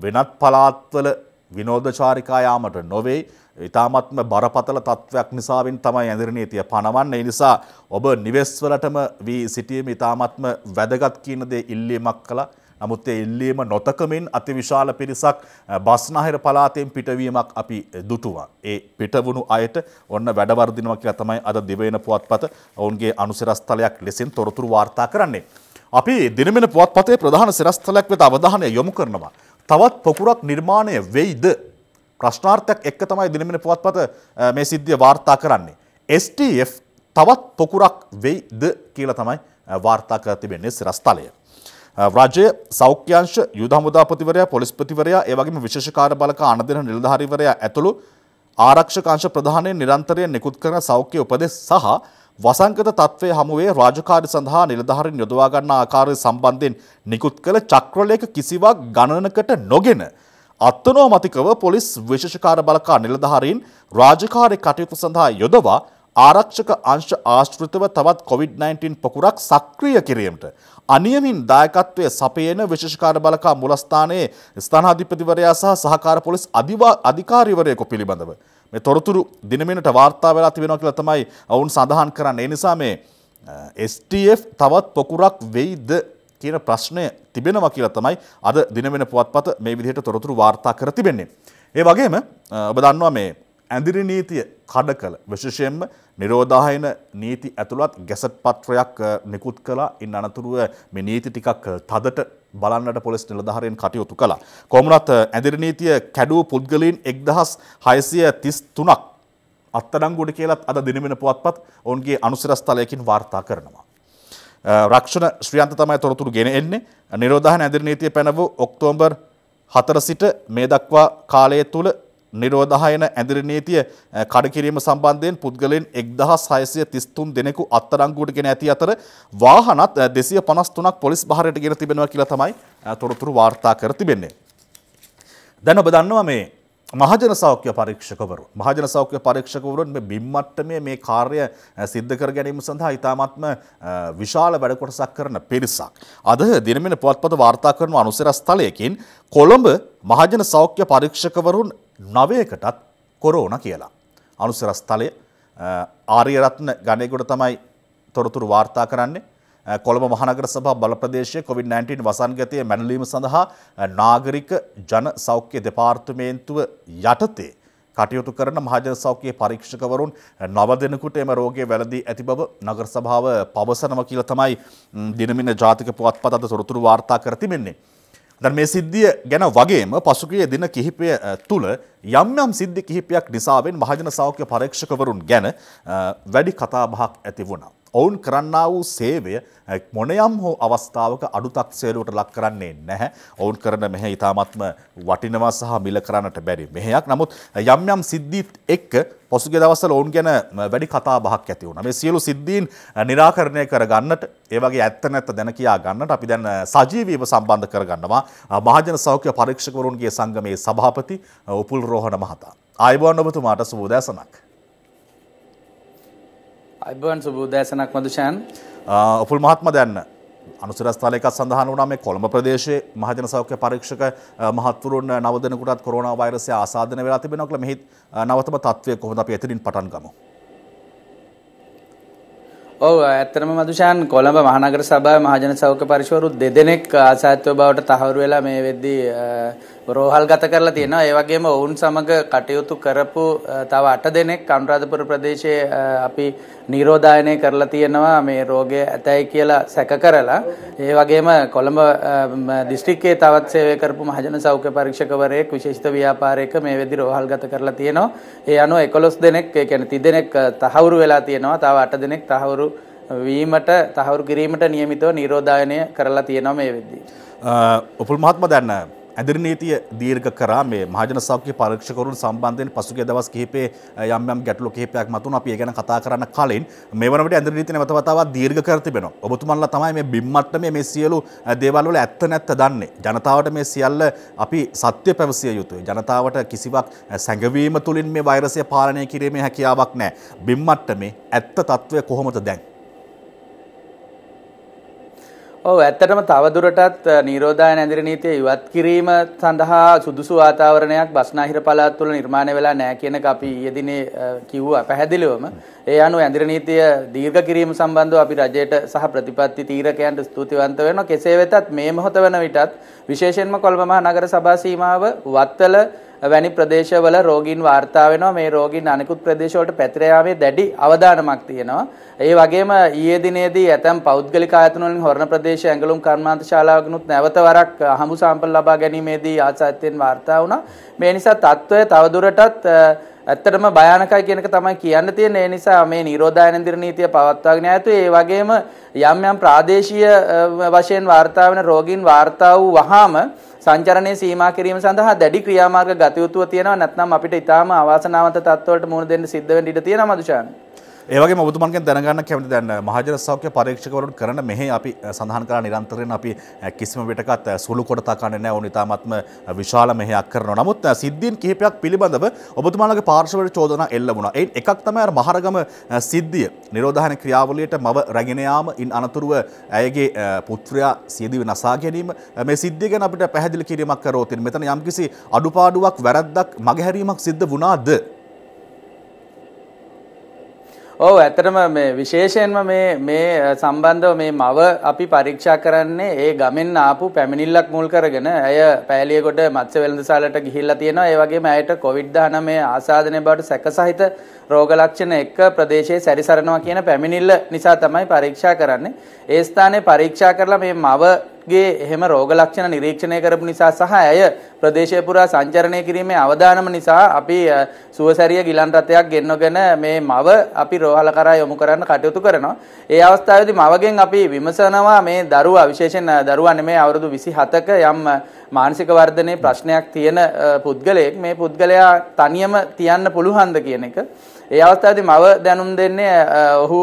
වෙනත් පළාත්වල විනෝදචාරිකා යාමට නොවේ ඉතාමත්ම බරපතල තත්ත්වයක් නිසාවෙන් තමයි ඇඳිර නීතිය පනවන්නේ. ඒ නිසා ඔබ නිවෙස්වලටම වී සිටීම ඉතාමත්ම වැදගත් කියන දේ ඉල්ලීමක් කළා. නමුත් ඒ ඉල්ලීම නොතකමින් අතිවිශාල පිරිසක් බස්නාහිර පළාතෙන් පිටවීමක් අපි දුටුවා. ඒ පිටවුණු අයට ඔන්න වැඩවර්ධිනවා කියලා තමයි අද දිවයින පුවත්පත ඔවුන්ගේ අනුසිරස්තලයක් ලෙසින් තොරතුරු වාර්තා කරන්නේ. අපි දිනමෙන පුවත්පතේ ප්‍රධාන සිරස්තලයක් වෙත අවධානය යොමු කරනවා. තවත් පොකුරක් නිර්මාණය වෙයිද ප්‍රශ්නාර්ථයක් එක්ක තමයි දිනමෙන පුවත්පත මේ සිද්ධිය වාර්තා කරන්නේ. STF තවත් පොකුරක් වෙයිද කියලා තමයි වාර්තා කර තිබෙන්නේ සිරස්තලය. රජය සෞඛ්‍යංශ යුද හමුදාපතිවරයා පොලිස්පතිවරයා ඒ වගේම විශේෂ කාර්යබලක අනදෙන නිලධාරීවරයා ඇතුළු ආරක්ෂකංශ ප්‍රධානයෙන් නිරන්තරයෙන් නිකුත් කරන සෞඛ්‍ය උපදෙස් සහ වසංගත තත්ත්වය හමුවේ රාජකාරි සඳහා නිලධාරීන් යොදවා ගන්න ආකාරය සම්බන්ධයෙන් නිකුත් කළ චක්‍රලේඛ කිසිවක් ගණනකට නොගෙන අත්නෝමතිකව පොලිස් විශේෂ කාර්ය බලකා නිලධාරීන් රාජකාරී කටයුතු සඳහා යොදවා ආරක්ෂක අංශ ආශ්ෘතව තවත් කොවිD-19 පොකුරක් සක්‍රිය කිරීමට අනියමින් දායකත්වය සපයන විශේෂකාර බලකා මුලස්ථානයේ ස්ථානාධිපතිවරයා සහ සහකාර පොලිස් අධිකාරිවරයෙකු පිළිබඳව මේ තොරතුරු දිනමිනට වාර්තා වෙලා තිබෙනවා කියලා තමයි ඔවුන් සඳහන් කරන්නේ. ඒ නිසා මේ STF තවත් පොකුරක් වෙයිද කියන ප්‍රශ්නය තිබෙනවා කියලා තමයි අද දිනවෙන පුවත්පත මේ විදිහට තොරතුරු වාර්තා කර තිබෙන්නේ. ඒ වගේම ඔබ දන්නවා මේ ඇඳිරි නීතිය කඩ කළ විශෂයෙන්ම නිරෝධායන නීති ඇතුළත් ගැසට් පත්‍රයක් නිකුත් කලා ඉන් අනතුරුව මේ නීති ටිකක් තදට බලන්නට පොලිස් නිලධාරයෙන් කටයුතු කළා. කොමුණත් ඇදිරි නීතිය කැඩූ පුද්ගලීන් එක්දහස් හයසිය තිස් තුනක් අත්තරංගුඩ කියලත් අද දිනමෙන පුවත්පත් ඔවුන්ගේ අනුසිරස්ථලයකින් වාර්තා කරනවා. රක්ෂණ ශ්‍රියන්ත තමයි තොරතුරු ගෙන එන්නේ නිරෝධාන ඇදිරි නීතිය පැනවූ ඔක්තෝම්බර් හතර සිට මේ දක්වා කාලය තුළ නිරෝධායන ඇදිරි නීතිය කඩකිරීම සම්බන්ධයෙන් පුද්ගලයන් 1633 දෙනෙකු අත්අඩංගුවට ගෙන ඇති අතර වාහනත් 253ක් පොලිස් භාරයට ගෙන තිබෙනවා කියලා තමයි තොරතුරු වාර්තා කර තිබෙන්නේ. දැන් ඔබ දන්නවා මේ මහජන සෞඛ්‍ය පරීක්ෂකවරු මහජන සෞඛ්‍ය පරීක්ෂකවරුන් මේ බිම්මට්ටමේ මේ කාර්ය සිද්ධ කර ගැනීම සඳහා ඉතාමත්ම විශාල වැඩ කොටසක් කරන පිරිසක්. අද දිනමෙන පුවත්පත වාර්තා කරන අනුසර ස්ථලයකින් කොළඹ මහජන සෞඛ්‍ය පරීක්ෂකවරුන් නවයකටත් කොරෝන කියලා. අනුසර ස්ථලය ආරියරත්න ගණයකුට තමයි තොරතුරු වාර්තා කරන්නේ කොළඹ මහනගර සභා බලප්‍රදේශය COVID-19 වසන්ගතය මැනලීම සඳහා නාගරික ජන සෞඛ්‍ය දෙපාර්තමේන්තුව යටතේ කටයුතු කරන මහජන සෞඛ්‍ය පරීක්ෂකවරුන් නව දෙනෙකුට එම රෝගය වැළඳී ඇති බව නගර සභාව පවසනවා කියලා තමයි දිනමින ජාතික පුවත්පත අද තොරතුරු වාර්තා කර තිබෙන්නේ. දැන් මේ සිද්ධිය ගැන වගේම පසුගිය දින කිහිපය තුළ යම් යම් සිද්ධි කිහිපයක් නිසාවෙන් මහජන සෞඛ්‍ය පරීක්ෂකවරුන් ගැන වැඩි කතා බහක් ඇති වුණා. ඔවුන් කරන්නා වූ සේවය මොනයම් හෝ අවස්ථාවක අඩුතක්සේරුවට ලක් කරන්නේ නැහැ. ඔවුන් කරන මෙහ ඉතාමත්ම වටිනවා සහ මිල කරන්නට බැරි මෙහයක්. නමුත් යම් යම් සිද්ධීත් එක්ක පසුගේ දවස්සල ඔවුන් ගැන වැඩි කතා බහක් ඇති වුණා. මේ සියලු සිද්ධීන් निराකරණය කරගන්නට ඒ වගේ ඇත්ත නැත්ත දැන කියා ගන්නට අපි දැන් සජීවීව සම්බන්ධ කරගන්නවා මහජන සෞඛ්‍ය පරීක්ෂකවරුන්ගේ සංගමයේ සභාපති උපුල් රෝහණ මහතා. ආයුබෝවන් ඔබතුමාට සුබ උදෑසනක්. අයිබන් සුබෝදෑසනක් මදුෂයන් උපුල් මහත්ම දැන්න අනුසරස්ථාලයකත් සඳහන් වුණා මේ කොළඹ ප්‍රදේශයේ මහජන සෞඛ්‍ය පරීක්ෂක මහත්වරුන් නව දෙනෙකුටත් කොරෝනා වෛරසය ආසාදනය වෙලා තිබෙනවා කියලා මෙහිත් නවතම තත්ත්වය කොහොමද අපි එතනින් පටන් ගමු. ඔව් ඇත්තටම මදුෂාන් කොළඹ මහනගර සභාවේ මහජන සෞඛ්‍ය පරිශවරු දෙදෙනෙක් ආසාත්ව බවට තහවුරු වෙලා මේ වෙද්දී රෝහල් ගත කරලා තියෙනවා. ඒ වගේම ඔවුන් සමග කටයුතු කරපු තව 8 දෙනෙක් අනුරාධපුර ප්‍රදේශයේ අපි නිරෝධායනය කරලා තියෙනවා මේ රෝගය ඇතයි කියලා සැක කරලා. ඒ වගේම කොළඹ දිස්ත්‍රික්කයේ තවත් සේවය කරපු මහජන සෞඛ්‍ය පරීක්ෂකවරයෙක් විශේෂිත ව්‍යාපාරයක මේ වෙදි රෝහල් ගත කරලා තියෙනවා. ඒ අනුව 11 දෙනෙක් ඒ කියන්නේ 30 දෙනෙක් තහවුරු වෙලා තියෙනවා. තව 8 දෙනෙක් තහවුරු වීමට තහවුරු කිරීමට නියමිතව නිරෝධායනය කරලා තියෙනවා මේ වෙද්දී. උපුල් මහත්ම දැන් ඇදිරිනීතිය දීර්ඝ කරා මේ මහජන සෞඛ්‍ය පරීක්ෂකවරුන් සම්බන්ධයෙන් පසුගිය දවස් කිහිපේ යම් යම් ගැටලු කිහිපයක් මතුණා. අපි ඒ ගැන කතා කරන්න කලින් මේ වන විට ඇදිරිනීති නැවත වතාවක් දීර්ඝ කර තිබෙනවා. ඔබතුමන්ලා තමයි මේ බිම් මට්ටමේ මේ සියලු දේවල් වල ඇත්ත නැත්ත දන්නේ. ජනතාවට මේ සියල්ල අපි සත්‍ය පැවසිය යුතුයි. ජනතාවට කිසිවක් සැඟවීම තුළින් මේ වෛරසය පාලනය කිරීමේ හැකියාවක් නැහැ. බිම් මට්ටමේ ඇත්ත తත්වය කොහොමද දැන්? ඔව් ඇත්තටම තවදුරටත් නිරෝධායන ඇඳිරි නීතිය ඉවත් කිරීම සඳහා සුදුසු වාතාවරණයක් බස්නාහිර පළාත් තුළ නිර්මාණය වෙලා නැහැ කියන එක අපි ඊයේ දිනේ කිව්වා පැහැදිලිවම. ඒ අනුව ඇඳිර නීතිය දීර්ඝ කිරීම සම්බන්ධව අපි රජයට සහ ප්‍රතිපත්ති තීරකයන්ට ස්තුතිවන්ත වෙනවා. කෙසේ වෙතත් මේ මොහොත වන විටත් විශේෂයෙන්ම කොළඹ මහනගර සභා සීමාව වත්තල වැනි ප්‍රදේශවල රෝගීන් වාර්තා වෙනවා. මේ රෝගීන් අනෙකුත් ප්‍රදේශවලට පැතිර යාමේ දැඩි අවදානමක් තියෙනවා. ඒ වගේම ඊයේ දිනේදී ඇතම් පෞද්ගලික ආයතන වලින් හොරණ ප්‍රදේශ ඇඟලුම් කර්මාන්ත ශාලාවකනුත් නැවත වරක් හමු සාම්පල් ලබා ගැනීමේදී ආසාත්යෙන් වාර්තා වුණා. මේ නිසා තත්ත්වය තවදුරටත් ඇත්තටම භයානකයි කියන එක තමයි කියන්න තියෙන්නේ. ඒ නිසා මේ නිරෝධායනන්දිර නීතිය පවත්වාගෙන ආයතු ඒ වගේම යම් යම් ප්‍රාදේශීය වශයෙන් වාර්තා වෙන රෝගීන් වාර්තා වූ වහාම සංචරණය සීමා කිරීම සඳහා දැඩි ක්‍රියාමාර්ග ගත යුතුව තියෙනවා. නැත්නම් අපිට ඊටාම අවාසනාවන්ත තත්ත්වවලට මුහුණ දෙන්න සිද්ධ වෙන්න ඉඩ තියෙනවා මදුෂාන්. ඒවගේ මුතුමන්ගෙන් දැනගන්න කැමති දැන් මහජන සෞඛ්‍ය පරීක්ෂකවරුන් කරන මෙහි අපි සඳහන් කරලා නිරන්තරයෙන් අපි කිසිම විටකත් සුළු කොටසක් අන්නේ නැහැ උන් ඉතාමත්ම විශාල මෙහෙයක් කරනවා. නමුත් සිද්ධීන් කිහිපයක් පිළිබඳව ඔබතුමාලගේ පාර්ශවයට චෝදනා එල්ල වුණා. එයින් එකක් තමයි අර මහරගම සිද්ධිය. නිරෝධායන ක්‍රියාවලියට මව රැගෙන යාම ඉන් අනතුරුව ඇයගේ පුත්‍රයා සියදිව නසා ගැනීම මේ සිද්ධිය ගැන අපිට පැහැදිලි කිරීමක් කරෝතින් මෙතන යම්කිසි අඩුපාඩුවක් වැරද්දක් මගහැරීමක් සිද්ධ වුණාද ඔව් ඇත්තටම මේ විශේෂයෙන්ම මේ මේ සම්බන්ධව මේ මව අපි පරීක්ෂා කරන්නේ ඒ ගමෙන් ආපු පැමිණිල්ලක් මුල් කරගෙන ඇය පෑලියකොට මත්ස්‍ය වෙළඳසාලට ගිහිල්ලා තියෙනවා ඒ වගේම ඇයට කොවිඩ්-19 ආසාදනය බවට සැකසහිත රෝග ලක්ෂණ එක්ක ප්‍රදේශයේ සැරිසරනවා කියන පැමිණිල්ල නිසා තමයි පරීක්ෂා කරන්නේ ඒ ස්ථානයේ පරීක්ෂා කරලා මේ මව ගේ එහෙම රෝග ලක්ෂණ නිරීක්ෂණය කරපු නිසා සහ ඇය ප්‍රදේශය පුරා සංචරණය කිරීමේ අවධානම නිසා අපි සුවසැරිය ගිලන් රථයක් ගෙන්නගෙන මේ මව අපි රෝහල කරා යොමු කරන්න කටයුතු කරනවා. ඒ අවස්ථාවේදී මවගෙන් අපි විමසනවා මේ දරුවා විශේෂයෙන් දරුවා නෙමේ අවුරුදු 27ක යම් මානසික වර්ධනයේ ප්‍රශ්නයක් තියෙන පුද්ගලයෙක් මේ පුද්ගලයා තනියම තියන්න පුළුවන්ද කියන එක. ඒ අවස්ථාවේදී මව දැනුම් දෙන්නේ ඔහු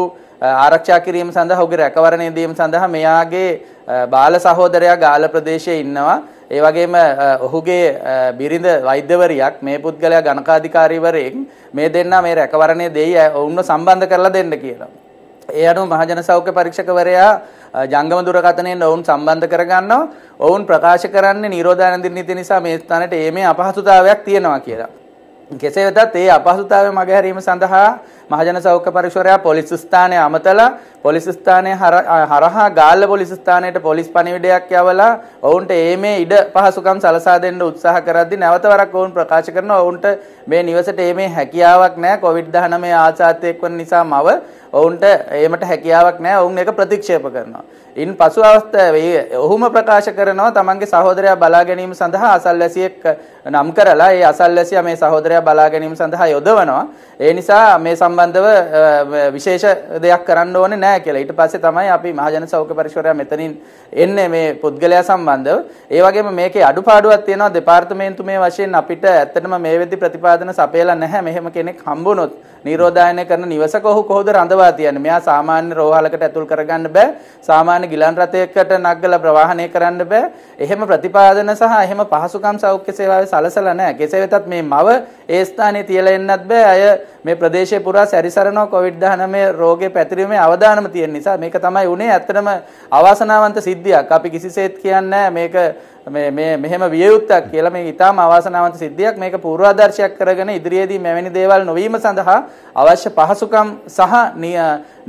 ආරක්ෂා කිරීම සඳහා ඔහුගේ රැකවරණය දීම සඳහා මෙයාගේ බාල සහෝදරයා ගාල ප්‍රදේශයේ ඉන්නවා. ඒ වගේම ඔහුගේ බිරිඳ වෛද්‍යවරියක් මේ පුද්ගලයා ගණකාධිකාරීවරයෙක් මේ දෙන්නා මේ රැකවරණය දෙයි ඔවුන්ව සම්බන්ධ කරලා දෙන්න කියලා. ඒ අනුව මහජන සෞඛ්‍ය පරීක්ෂකවරයා ජංගම දුරකථනයෙන් ඔවුන් සම්බන්ධ කරගන්නවා. ඔවුන් ප්‍රකාශ කරන්නේ නිරෝධානන්දිර නීති නිසා මේ ස්ථානට ඒමේ අපහසුතාවයක් තියෙනවා කියලා. කෙසේ වෙතත් ඒ අපහසුතාවය මගහැරීම සඳහා මහජන සෞඛ්‍ය පරිශ්වරයා පොලිස් ස්ථානය අමතලා පොලිස් ස්ථානයේ හරහා ගාල්ල පොලිස් ස්ථානයට පොලිස් පණිවිඩයක් යවලා ඔවුන්ට ඒමේ ඉඩ පහසුකම් සලසා දෙන්න උත්සාහ කරද්දී නැවත වරක් ඔවුන් ප්‍රකාශ කරනවා ඔවුන්ට මේ නිවසට ඒමේ හැකියාවක් නැහැ කොවිඩ් 19 ආසාත්‍යයක් වන නිසා මව ඔවුන්ට ඒමට හැකියාවක් නෑ ඔවුන් එක ප්‍රතික්ෂේප කරනවා. ඉන් පසු අවස්ථාවේ ඔහුම ප්‍රකාශ කරනවා තමන්ගේ සහෝදරයා බලා ගැනීම සඳහා අසල්වැසියෙක් නම් කරලා ඒ අසල්වැසියා මේ සහෝදරයා බලා ගැනීම සඳහා යොදවනවා. ඒ නිසා මේ සම්බන්ධව විශේෂ දෙයක් කරන්න ඕනේ නෑ කියලා. ඊට පස්සේ තමයි අපි මහජන සෞඛ්‍ය පරිශ්වරයා මෙතනින් එන්නේ මේ පුද්ගලයා සම්බන්ධව. ඒ වගේම මේකේ අඩුපාඩුවක් තියෙනවා දෙපාර්තමේන්තු මේ වශයෙන් අපිට ඇත්තටම මේ වෙද්දි ප්‍රතිපාදන සපයලා නැහැ මෙහෙම කෙනෙක් හම්බුනොත් නිරෝධායනය කරන නිවසක ඔහු කොහොද රඳවා තියන්නේ? මෙයා සාමාන්‍ය රෝහලකට ඇතුල් කරගන්න බෑ. සාමාන්‍ය ගිලන් රථයකට නගලා ප්‍රවාහනය කරන්න බෑ. එහෙම ප්‍රතිපාදන සහ එහෙම පහසුකම් සෞඛ්‍ය සේවාවේ සලසලා නැහැ. කෙසේ වෙතත් මේ මව ඒ ස්ථානයේ තියලා එන්නත් බෑ. අය මේ ප්‍රදේශය පුරා සැරිසරනවා COVID-19 රෝගේ පැතිරීමේ අවදානම තියෙන නිසා මේක තමයි උනේ. ඇත්තටම අවාසනාවන්ත සිද්ධියක්. අපි කිසිසේත් කියන්නේ මේක මේ මේ මෙහෙම විය යුත්තක් කියලා මේ ඊටාම අවාසනාවන්ත සිද්ධියක් මේක පූර්වාදර්ශයක් කරගෙන ඉදිරියේදී මෙවැනි දේවල් නොවීම සඳහා අවශ්‍ය පහසුකම් සහ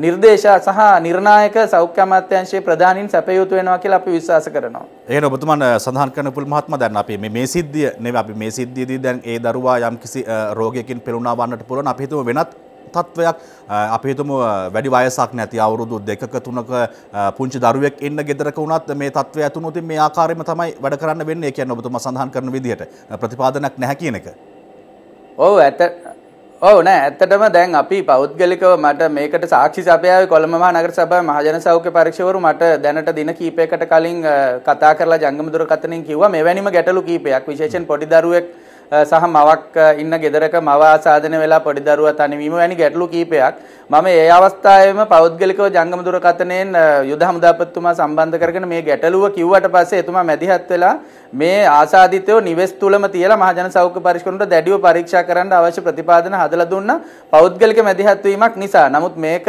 නිර්දේශ සහ නිර්ණායක සෞඛ්‍ය අමාත්‍යාංශයේ ප්‍රධානින් සැපය යුතු වෙනවා කියලා අපි විශ්වාස කරනවා. එහෙනම් ඔබතුමන් සඳහන් කරන පුල් මහත්මයා දැන් අපි මේ මේ සිද්ධිය නෙවෙයි අපි මේ සිද්ධියදී දැන් ඒ දරුවා යම්කිසි රෝගයකින් පෙළුණා වන්නට පුළුවන් අපි හිතමු වෙනත් තත්ත්වයක් අපිතුම වැඩි වයසක් නැති අවුරුදු දෙකක තුනක පුංචි දරුවෙක් එන්න ගෙදරක වුණත් මේ තත්ත්වය ඇතුනොතින් මේ ආකාරයෙන්ම තමයි වැඩ කරන්න වෙන්නේ කියන්නේ ඔබතුමා සඳහන් කරන විදිහට ප්‍රතිපාදනක් නැහැ කියන එක. ඔව් ඇත ඔව් නෑ ඇත්තටම දැන් අපි පෞද්ගලිකව මට මේකට සාක්ෂි සභයාවේ කොළඹ මහනගර සභාවේ මහජන සෞඛ්‍ය පරීක්ෂකවරු මට දැනට දින කිහිපයකට කලින් කතා කරලා ජංගම දුරකථනයෙන් කිව්වා මෙවැනිම ගැටලු කිහිපයක් විශේෂයෙන් පොඩි දරුවෙක් සහ මවක් ඉන්න ගෙදරක මව ආසාදනය වෙලා පොඩි දරුවා තනිවීම වැනි ගැටලු කීපයක් මම ඒ අවස්ථාවේම පෞද්ගලිකව ජංගම දුරකථනයෙන් යුද හමුදාපතිතුමා සම්බන්ධ කරගෙන මේ ගැටලුව කිව්වට පස්සේ එතුමා මැදිහත් වෙලා මේ ආසාදිතයෝ නිවෙස් තුලම තියලා මහජන සෞඛ්‍ය පරිශ්කරණයට දැඩිව පරීක්ෂා කරන්න අවශ්‍ය ප්‍රතිපාදන හදලා දුන්න පෞද්ගලික මැදිහත් වීමක් නිසා නමුත් මේක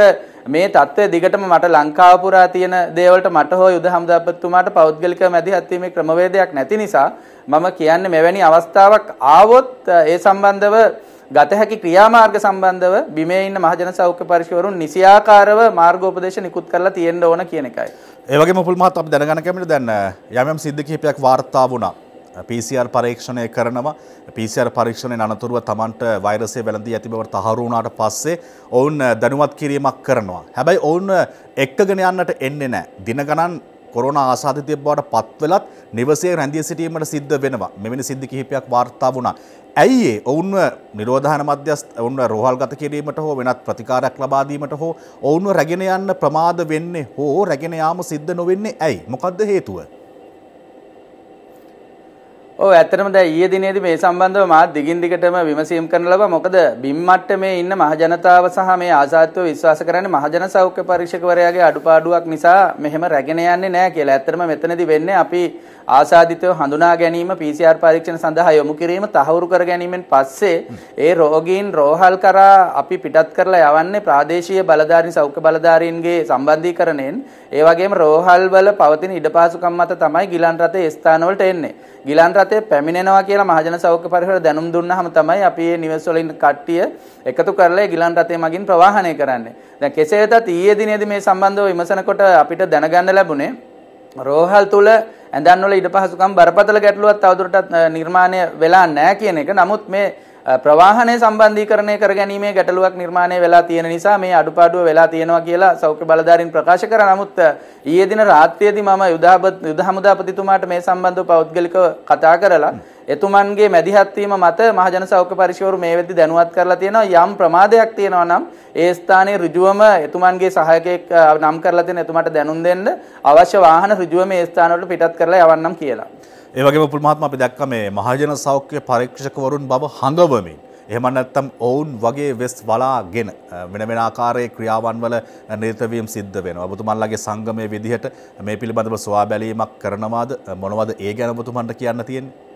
මේ தත්ත්වය දිගටම මට ලංකාව පුරා තියෙන දේවල්ට මට හෝ යුද හමුදාපතිතුමාට පෞද්ගලිකව මැදිහත් වීමේ ක්‍රමවේදයක් නැති නිසා මම කියන්නේ මෙවැනි අවස්ථාවක් ආවොත් ඒ සම්බන්ධව ගත හැකි ක්‍රියාමාර්ග සම්බන්ධව බිමේ ඉන්න මහජන සෞඛ්‍ය පරිශවරුන් නිසියාකාරව මාර්ගෝපදේශ නිකුත් කරලා තියෙන්න ඕන කියන එකයි. ඒ වගේම පුල් මහත් අපි දැනගන්න කැමති දැන් යම් යම් සිද්ධ කිහිපයක් වාර්තා වුණා. PCR පරීක්ෂණය කරනවා PCR පරීක්ෂණය අනතුරුව තමන්ට වෛරසය වැළඳී ඇති බවට තහවුරුනාට පස්සේ ඔවුන් දැනුවත් කිරීමක් කරනවා. හැබැයි ඔවුන් එක්කගෙන යන්නට එන්නේ නැහැ. දින ගණන් කොරෝනා ආසාදිතයෙක් බවට පත්වෙලත් නිවසේ රැඳී සිටීමට සිද්ධ වෙනවා. මෙවැනි සිද්ධි කිහිපයක් වාර්තා වුණා. ඇයි ඔවුන්ව නිරෝධාන මධ්‍යස්ථ ඔවුන්ව රෝහල්ගත කිරීමට හෝ වෙනත් ප්‍රතිකාරයක් ලබා දීමට හෝ ඔවුන්ව රැගෙන යන්න ප්‍රමාද වෙන්නේ හෝ රැගෙන යාම සිද්ධ නොවෙන්නේ ඇයි? මොකද්ද හේතුව? ඔව් ඇත්තටම දැන් ඊයේ දිනේදී මේ සම්බන්ධව මාත් දිගින් දිගටම විමසීම් කරන ලබා මොකද බිම් මට්ටමේ ඉන්න මහජනතාව සහ මේ ආසාත්ව විශ්වාස කරන්නේ මහජන සෞඛ්‍ය පරීක්ෂකවරයාගේ අඩුපාඩුවක් නිසා මෙහෙම රැගෙන යන්නේ නැහැ කියලා. ඇත්තටම මෙතනදී වෙන්නේ අපි ආසාදිතව හඳුනා ගැනීම PCR පරීක්ෂණ සඳහා යොමු කිරීම තහවුරු කර ගැනීමෙන් පස්සේ ඒ රෝගීන් රෝහල් කරා අපි පිටත් කරලා යවන්නේ ප්‍රාදේශීය බලධාරීන් සෞඛ්‍ය බලධාරීන්ගේ සම්බන්ධීකරණයෙන් ඒ වගේම රෝහල් වල පවතින ඉඩ පහසුකම් මත තමයි ගිලන් රථයේ ස්ථානවලට එන්නේ. ගිලන් පළාතේ පැමිණෙනවා කියලා මහජන සෞඛ්‍ය පරිසර දැනුම් දුන්නාම තමයි අපි මේ නිවෙස්වල ඉන්න කට්ටිය එකතු කරලා ගිලන් රථය මගින් ප්‍රවාහනය කරන්නේ. දැන් කෙසේ වෙතත් ඊයේ දිනේදී මේ සම්බන්ධව විමසනකොට අපිට දැනගන්න ලැබුණේ රෝහල් තුල ඇඳන්වල ඉඩ පහසුකම් බරපතල ගැටලුවක් තවදුරටත් නිර්මාණය වෙලා නැහැ කියන එක. නමුත් මේ ප්‍රවාහනය සම්බන්ධීකරණය කර ගැනීමේ ගැටලුවක් නිර්මාණය වෙලා තියෙන නිසා මේ අඩුපාඩුව වෙලා තියෙනවා කියලා සෞඛ්‍ය බලධාරීන් ප්‍රකාශ කරා. නමුත් ඊයේ දින රාත්‍රියේදී මම යුද හමුදාපතිතුමාට මේ සම්බන්ධව පෞද්ගලිකව කතා කරලා එතුමන්ගේ මැදිහත් වීම මත මහජන සෞඛ්‍ය පරිශවරු මේ වෙද්දී දැනුවත් කරලා තියෙනවා යම් ප්‍රමාදයක් තියෙනවා නම් ඒ ස්ථානයේ ඍජුවම එතුමන්ගේ සහායකයෙක් නම් කරලා තියෙන එතුමාට දැනුම් දෙන්න අවශ්‍ය වාහන ඍජුවම ඒ ස්ථානවලට පිටත් කරලා යවන්නම් කියලා. ඒවගේ පුළමාත්ම අපි දැක්ක මේ මහජන සෞඛ්‍ය පරීක්ෂකවරුන් බව හඟවමින්. එහෙම නැත්තම් ඔවුන් වගේ වෙස් වලාගෙන වෙන වෙන ආකාරයේ ක්‍රියාවන් වල නිරතවීම සිද්ධ වෙනවා. ඔබතුමන්ලගේ සංගමයේ විදිහට මේ පිළිබඳව සොයා බැලීමක් කරනවාද මොනවද ඒ ගැන ඔබතුමන්ට කියන්න තියෙන්නේ?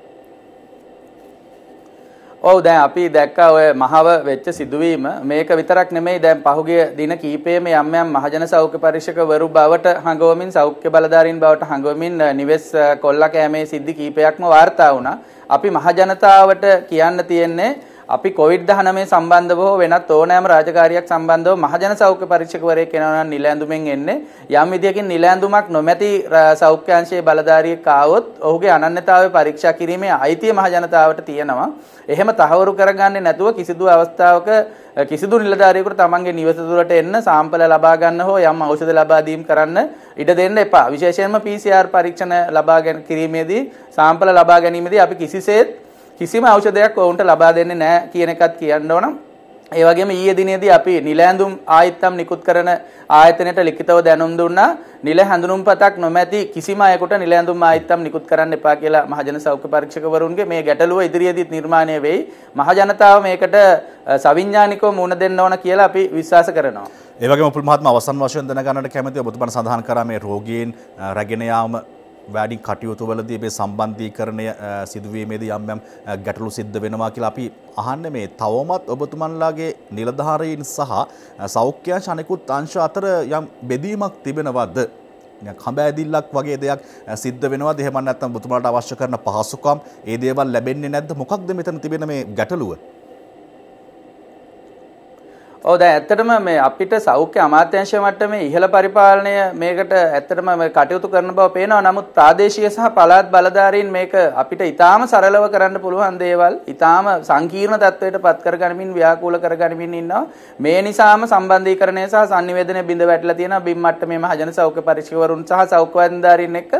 ඔව් දැන් අපි දැක්කා ඔය මහව වෙච්ච සිදුවීම මේක විතරක් නෙමෙයි දැන් පහුගිය දින කීපයේම යම් යම් මහජන සෞඛ්‍ය පරීක්ෂකවරු බවට හඟවමින් සෞඛ්‍ය බලධාරීන් බවට හඟවමින් නිවෙස් කොල්ලා කෑමේ සිද්ධි කීපයක්ම වාර්තා වුණා. අපි මහජනතාවට කියන්න තියෙන්නේ අපි කොවිඩ් 19 සම්බන්ධව හෝ වෙනත් ඕනෑම රාජකාරියක් සම්බන්ධව මහජන සෞඛ්‍ය පරීක්ෂකවරයෙක් වෙනවා නම් නිලැඳුමින් එන්නේ යම් විදියකින් නිලැඳුමක් නොමැති සෞඛ්‍යාංශයේ බලධාරියෙක් ආවොත් ඔහුගේ අනන්‍යතාවය පරීක්ෂා කිරීමේ අයිතිය මහජනතාවට තියෙනවා. එහෙම තහවුරු කරගන්නේ නැතුව කිසිදු අවස්ථාවක කිසිදු නිලධාරියෙකුට තමන්ගේ නිවස තුළට එන්න සාම්පල ලබා ගන්න හෝ යම් ඖෂධ ලබා දීම් කරන්න ඉඩ දෙන්න එපා. විශේෂයෙන්ම PCR පරීක්ෂණ ලබා ගැනීමේදී සාම්පල ලබා ගැනීමේදී අපි කිසිසේත් කිසිම ඖෂධයක් ඔවුන්ට ලබා දෙන්නේ නැහැ කියන එකත් කියන්න ඕනම් ඒ වගේම ඊයේ දිනේදී අපි නිලැඳුම් ආයතම් නිකුත් කරන ආයතනයට ලිඛිතව දැනුම් දුන්නා නිල හැඳුනුම්පතක් නොමැති කිසිම අයෙකුට නිලැඳුම් ආයතම් නිකුත් කරන්න එපා කියලා මහජන සෞඛ්‍ය පරීක්ෂකවරුන්ගේ මේ ගැටලුව ඉදිරියේදීත් නිර්මාණය වෙයි මහජනතාව මේකට සවිඥානිකව මුණ දෙන්න ඕන කියලා අපි විශ්වාස කරනවා ඒ වගේම උපුල් මහත්මයා අවසන් වශයෙන් දැනගන්නට කැමැති ඔබතුමන් සඳහන් කරා මේ රෝගීන් රැගෙන යාම වැඩි කටයුතු වලදී මේ සම්බන්ධීකරණය සිදුවීමේදී යම් යම් ගැටලු සිද්ධ වෙනවා කියලා අපි අහන්නේ මේ තවමත් ඔබතුමන්ලාගේ නිලධාරීන් සහ සෞඛ්‍යාංශ අනෙකුත් අංශ අතර යම් බෙදීමක් තිබෙනවද? කඹෑදිල්ලක් වගේ දෙයක් සිද්ධ වෙනවද? එහෙම නැත්නම් ඔබතුමාට අවශ්‍ය කරන පහසුකම් ඒ දේවල් ලැබෙන්නේ නැද්ද? මොකක්ද මෙතන තිබෙන මේ ගැටලුව? ඔව් දැන් ඇත්තටම මේ අපිට සෞඛ්‍ය අමාත්‍යාංශය මට්ටමේ ඉහළ පරිපාලනය මේකට ඇත්තටම මේ කටයුතු කරන බව පේනවා. නමුත් ප්‍රාදේශීය සහ පළාත් බලධාරීන් මේක අපිට ඊටාම සරලව කරන්න පුළුවන් දේවල් ඊටාම සංකීර්ණ තත්වයකට පත් කරගනිමින් ව්‍යාකූල කරගනිමින් ඉන්නවා. මේ නිසාම සම්බන්ධීකරණය සහ sannivedanaya බිඳ වැටලා තියෙන බිම් මට්ටමේ මහජන සෞඛ්‍ය පරීක්ෂකවරුන් සහ සෞඛ්‍ය අධිකාරීන් එක්ක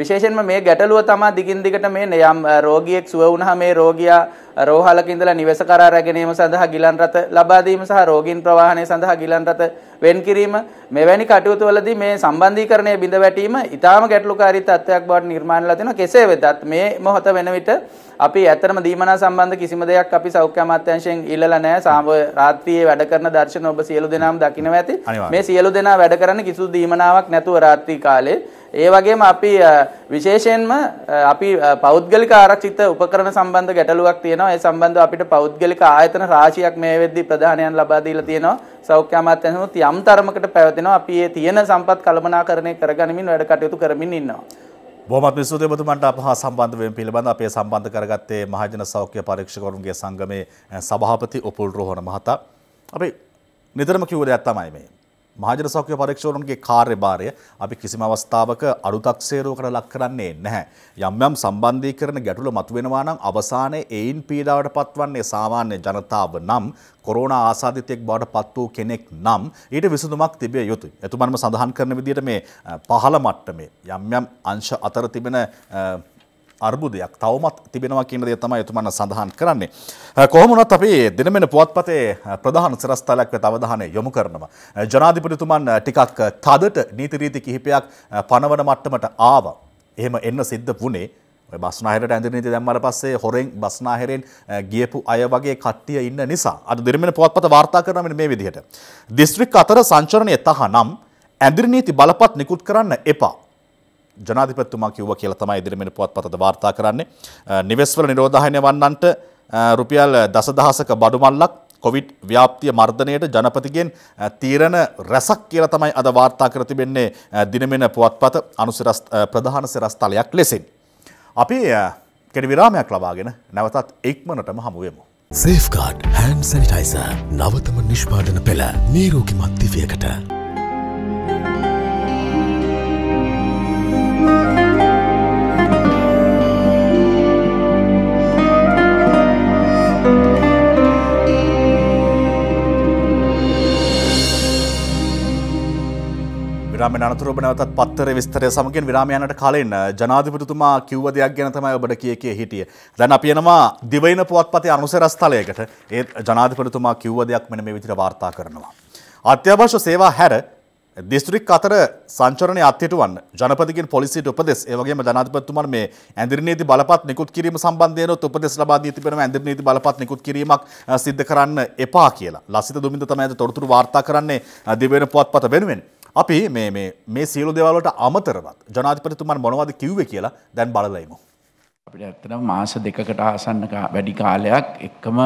විශේෂයෙන්ම මේ ගැටලුව තමයි දිගින් දිගට මේ යම් රෝගියෙක් සුව වුණාම මේ රෝගියා රෝහලක ඉඳලා නිවස කරා රැගෙනීම සඳහා ගිලන් රත ලබා දීම සහ රෝගී කෝකින් ප්‍රවාහනය සඳහා ගිලන් රථ වෙන් කිරීම මෙවැනි කටයුතුවලදී මේ සම්බන්ධීකරණය බිඳ වැටීම ඊටාම ගැටලුකාරී තත්ත්වයක් බවට නිර්මාණය ලදිනවා කෙසේ වෙතත් මේ මොහොත වෙන විට අපි ඇත්තටම දීමනා සම්බන්ධ කිසිම දෙයක් අපි සෞඛ්‍ය අමාත්‍යාංශයෙන් ඉල්ලලා නැහැ සාම රාත්‍රියේ වැඩ කරන දර්ශන ඔබ සියලු දෙනාම දකින්න ඇති මේ සියලු දෙනා වැඩ කරන්න කිසිදු දීමනාවක් නැතුව රාත්‍රී කාලේ ඒ වගේම අපි විශේෂයෙන්ම අපි පෞද්ගලික ආරක්ෂිත උපකරණ සම්බන්ධ ගැටලුවක් තියෙනවා. ඒ සම්බන්ධව අපිට පෞද්ගලික ආයතන රාශියක් මේ වෙද්දී ප්‍රධානයන් ලබා දීලා තියෙනවා. සෞඛ්‍ය අමාත්‍යාංශමුත් යම් තරමකට පැවතෙනවා. අපි මේ තියෙන සම්පත් කළමනාකරණය කරගනිමින් වැඩ කටයුතු කරමින් ඉන්නවා. බොමත් විසුදේ බතුමන්ට අපහ සම්බන්ධවෙන් පිළිබඳ අපේ සම්බන්ධ කරගත්තේ මහජන සෞඛ්‍ය පරීක්ෂකවරුන්ගේ සංගමේ සභාපති උපුල් රෝහණ මහතා. අපි නිතරම කිව්ව දෙයක් තමයි මේ. මහජන සෞඛ්‍ය පරීක්ෂකවරුන්ගේ කාර්යභාරය අපි කිසිම අවස්ථාවක අරුතක්සේරුවකට ලක් කරන්නේ නැහැ. යම් යම් සම්බන්ධීකරණ ගැටලු මතුවෙනවා නම් අවසානයේ එයින් පීඩාවට පත්වන්නේ සාමාන්‍ය ජනතාව නම් කොරෝනා ආසාදිතයෙක් බවට පත් වූ කෙනෙක් නම් ඊට විසඳුමක් තිබිය යුතුයි. එතුමන්ම සඳහන් කරන විදිහට මේ පහළ මට්ටමේ යම් යම් අංශ අතර තිබෙන අර්බුදයක් තවමත් තිබෙනවා කියන දේ තමයි එතුමන් සඳහන් කරන්නේ. කොහොම වුණත් අපි දිනමෙන පුවත්පතේ ප්‍රධාන සිරස්තලයක් වෙත අවධානය යොමු කරනවා. ජනාධිපතිතුමන් ටිකක් තදට නීති රීති කිහිපයක් පනවන මට්ටමට ආවා. එහෙම එන්න සිද්ධ වුණේ බස්නාහිරට ඇඳනීති දැම්මර පස්සේ හොරෙන් බස්නාහිරෙන් ගියපු අය වගේ කට්ටිය ඉන්න නිසා අද දෙරමෙන පුවත්පත වාර්තා කරනමට මේ විදිහට. දිස්ත්‍රික් අතර සංචරණය තහ නම් ඇඳිරනීති බලපත් නිකුත් කරන්න එපා ජනාධිපත්තුමා කිව්ව කියලා තමයි ඉදිරිමෙන පුවත්පතද වාර්තා කරන්නේ. නිවෙස්වල නිරෝධායනය වන්නන්ට රුපියල් දසදහසක බඩුමල්ලක් කොවිඩ් ව්‍යාප්තිය මර්ධනයට ජනපතිගෙන් තීරණ රැසක් කියල තමයි අද වාර්තා කර තිබෙන්නේ දිනමෙන පුවත්පත අනුසිරස් ප්‍රධාන සිරස්ථලයක් ලෙසින්. අපි කෙඩි විරාමයක් ලබාගෙන නැවතත් එක්මනටම හමුවමු. සේෆ්කාඩ් හැන් සැනිටයිස නවතම නිෂ්පාඩන පෙළ නීරෝගිමත්තිවයකට. විරාමෙන් අනතුරු ඔබ නැවතත් පත්තර විස්තරය සමගින් විරාමයන්ට කලින් ජනාධිපතිතුමා කිව්ව දෙයක් ගැන තමයි ඔබට කිය කිය හිටියේ. දැන් අපි එනවා දිවයින පුවත්පතේ අනුසර ස්ථලයකට. ඒ ජනාධිපතිතුමා කිව්ව දෙයක් මෙන්න මේ විදිහට වාර්තා කරනවා. අත්‍යවශ්‍ය සේවා හැර දිස්ත්‍රික් අතර සංචරණය අත්‍යටුවන් ජනපතිගෙන් පොලිසිට උපදෙස් ඒවගේම ජනාධිපතිතුමන් මේ ඇඳිරනීති බලපත් නිකුත් කිරීම සම්බන්ධයනොත් උපදෙස් ලබා දී තිබෙනවා ඇඳිරනීති බලපත් නිකුත් කිරීමක් සිද්ධ කරන්න එපා කියලා. ලසිත දුමින්ද තමයි අද තොරතුරු වාර්තා කරන්නේ දිවෙන පුවත්පත වෙනුවෙන්. අපි මේ සියලු දෙවලට අමතරවත් ජනාතිපතිතුමන් මොනවද කිව්ව කියලා දැන් බලලයිමු. අපිට ඇත්තනම් මාස දෙකකට ආසන්න වැඩි කාලයක් එක්කම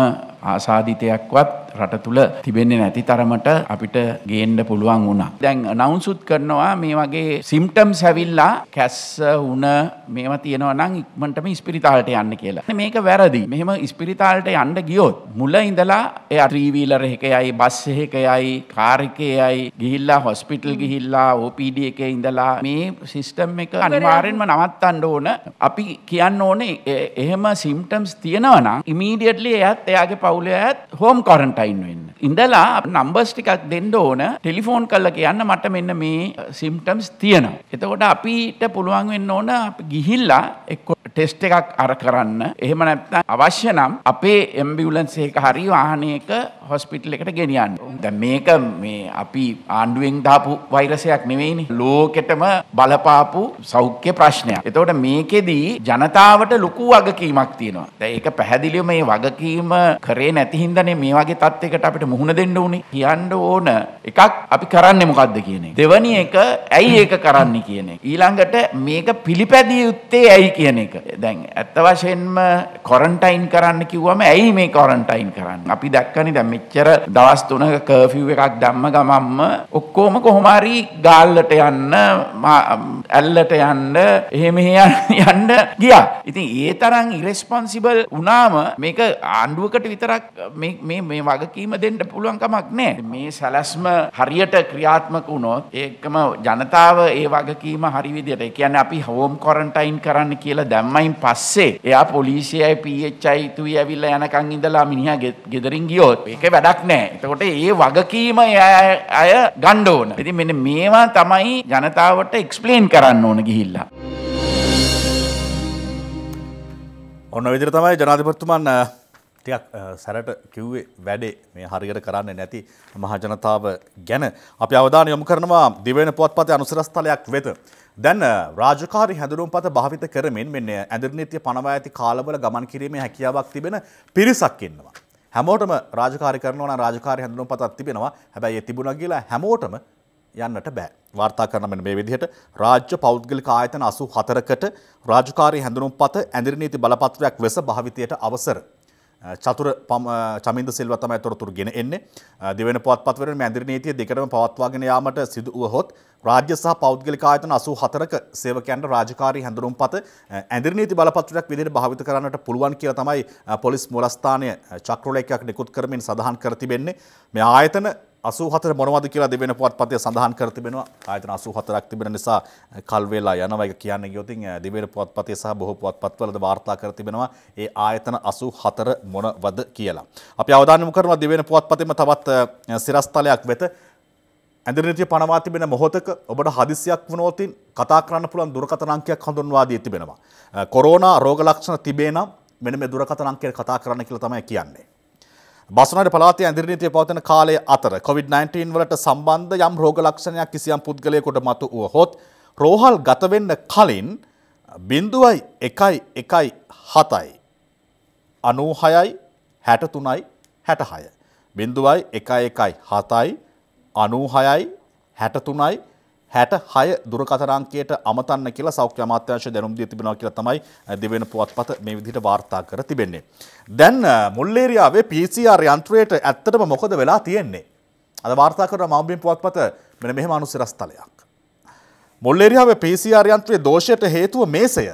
ආසාධිතයක්වත් රට තුළ තිබෙන්නේ නැති තරමට අපිට ගේන්න පුළුවන් වුණා. දැන් නවුන්සුත් කරනවා මේ වගේ සිම්ටම්ස් හැවිල්ලා කැස්ස වුණ මේවා තියෙනවා නම් ඉක්මනටම ඉස්පිරිතාලට යන්න කියලා. මේක වැරදි. මෙහෙම ඉස්පිරිතාලට යන්න ගියොත් මුල ඉඳලා එයා ත්‍රී වීලර් එකකයි බස් එකකයි කාර් එකකයි ගිහිල්ලා හොස්පිටල් ගිහිල්ලා OPD එකේ ඉඳලා මේ සිස්ටම් එක අනිවාර්යෙන්ම නවත්තන්න ඕන. අපි කියන්න ඕන ඕනේ එහෙම සිම්ටම්ස් තියෙනවනම් ඉමීඩියට්ලි එයත් එයාගේ පවුලේ ඇත් හෝම් කොරන්ටයින් වෙන්න. ඉඳලා නම්බර්ස් ටිකක් දෙන්න ඕන ටෙලිෆෝන් කරලා කියන්න මට මෙන්න මේ සිම්ටම්ස් තියෙනවා. එතකොට අපිට පුළුවන් වෙන්න ඕන ගිහිල්ලා එක්ක ටෙස්ට් එකක් අර කරන්න එහෙම නැත්නම් අවශ්‍ය නම් අපේ ඇම්බියුලන්ස් එක හරි වාහනයක හොස්පිටල් එකට ගෙනියන්න. දැන් මේක මේ අපි ආණ්ඩුවෙන් දාපු වෛරසයක් නෙවෙයිනේ. ලෝකෙටම බලපාපු සෞඛ්‍ය ප්‍රශ්නයක්. එතකොට මේකෙදී ජනතාව ජනතාවට ලොකු වගකීමක් තියෙනවා. දැන් ඒක පැහැදිලිවම මේ වගකීම කරේ නැති හින්දානේ මේ වගේ තත්යකට අපිට මුහුණ දෙන්න උනේ. කියන්න ඕන එකක් අපි කරන්නේ මොකද්ද කියන එක. දෙවැනි එක ඇයි ඒක කරන්නේ කියන එක. ඊළඟට මේක පිළිපැදිය යුත්තේ ඇයි කියන එක. දැන් ඇත්ත වශයෙන්ම කොරන්ටයින් කරන්න කිව්වම ඇයි මේ කොරන්ටයින් කරන්නේ? අපි දැක්කනේ දැන් මෙච්චර දවස් 3ක කර්ෆිව් එකක් දැම්ම ගමම්ම ඔක්කොම කොහොම හරි ගාල්ලට යන්න ඇල්ලට යන්න එහෙම යන්න ගියා. ඉතින් ඒ තරම් ඉරෙස්පොන්සිබල් වුණාම මේක ආණ්ඩුවකට විතරක් මේ මේ වගකීම දෙන්න පුළුවන් කමක් නැහැ. මේ සැලැස්ම හරියට ක්‍රියාත්මක වුණොත් ඒකම ජනතාව ඒ වගකීම හරි විදිහට ඒ කියන්නේ අපි හෝම් ක්වොරන්ටයින් කරන්න කියලා දැම්මයින් පස්සේ එයා පොලිසියයි PHI තුයි ඇවිල්ලා යනකන් ඉඳලා මිනිහා ගෙදරින් ගියොත් ඒක වැඩක් නැහැ. එතකොට ඒ වගකීම අය ගන්න ඕන. ඉතින් මෙන්න මේවා තමයි ජනතාවට එක්ස්ප්ලেইন කරන්න ඕන ගිහිල්ලා. ඔන්න විදිර තමයි ජනාධිපත්තුමන් ටිකක් සැරට කිව්වේ වැඩේ මේ හරියට කරන්න නැති මහජනතාව ගැන අපි අවධාන යොමු කරනවා දිවෙන පුවත්පතේ අනුසරස්ථලයක් වෙත. දැන් රාජකාරි හැඳුරුම් පත භාවිත කරමින් මෙන්න ඇඳරනීතිය පනවා ඇති කාලවල ගමන් කිරීමේ හැකියාවක් තිබෙන පිරිසක් ඉන්නවා. හැමෝටම රාජකාරි කරනවා නම් රාජකාරි හැඳුරුම් පතක් තිබෙනවා. හැබැයි ඒ තිබුණා කියලා හැමෝටම යන්නට බෑ. වාර්තා කරන මෙන්න මේ විදිහට රාජ්‍ය පෞද්ගලික ආයතන 84කට රාජකාරී හැඳුනුම්පත ඇඳිරි නීති බලපත්‍රයක් වෙස භාවිතයට අවසර. චතුර චමින්ද සිල්වා තමයි තොරතුරු ගෙන එන්නේ. දිවෙන පුවත්පත්වරේ මේ ඇඳිරි නීතිය දෙකටම පවත්වාගෙන යාමට සිදු වුවහොත් රාජ්‍ය සහ පෞද්ගලික ආයතන 84ක සේවකයන්ට රාජකාරී හැඳුනුම්පත ඇඳිරි නීති බලපත්‍රයක් විදිහට භාවිත කරන්නට පුළුවන් කියලා තමයි පොලිස් මූලස්ථානය චක්‍රලේඛයක් නිකුත් කරමින් සඳහන් කර තිබෙන්නේ. මේ ආයතන අසූහතර මොනවද කියලා දෙවෙන පුවත්පතේ සඳහන් කර තිබෙනවා ආයතන 84ක් තිබෙන නිසා කල් වේලා යනවා ඒක කියන්නේ ගියොතින් දෙවෙන පුවත්පතේ සහ බොහෝ පුවත්පත්වලද වාර්තා කර තිබෙනවා ඒ ආයතන 84 මොනවද කියලා. අපි අවධානය යොමු කරනවා දෙවෙන පුවත්පතේම තවත් සිරස්තලයක් වෙත ඇඳරනතිය පනවා තිබෙන මොහොතක ඔබට හදිසියක් වනෝතින් කතා කරන්න පුළන් දුරකතනංකයක් හඳුන්වා දී තිබෙනවා. කොරෝනා රෝග ලක්ෂණ තිබේ නම් මෙන මේ දුරකතනංකය කතා කරන්න කියල තමයි කියන්නේ. බස්නාට පලාතේ ඇදිරිනීතිය පවතන කාලය අතර COොVID-19 වලට සම්බන්ධ යම් රෝග ලක්ෂණයක් කිසියම් පුද්ගලයකොට මතු වුව හොත් රෝහල් ගතවෙන්න කලින් බින්දුවයි එකයි එකයි හතයි. අනූහයයි හැටතුනයි හැටහය. බින්දුවයි එකයි එකයි හතයි අනූහයයි හැටතුනයි හැට හය දුරකතරංකයට අමතන්න කියලා සෞඛ්‍ය අමාත්‍යංශ දැනුම් දී තිබෙනවා කියලා තමයි දෙවෙනි පුවත්පත මේ විදිහට වාර්තා කර තිබෙන්නේ. දැන් මුල්ලේරියාවේ PCR යන්ත්‍රයට ඇත්තටම මොකද වෙලා තියෙන්නේ? අද වාර්තා කරන මහඹින් පුවත්පත මෙන්න මෙහෙම අනුසිරස්තලයක්. මුල්ලේරියාවේ PCR යන්ත්‍රයේ දෝෂයට හේතුව මේසය.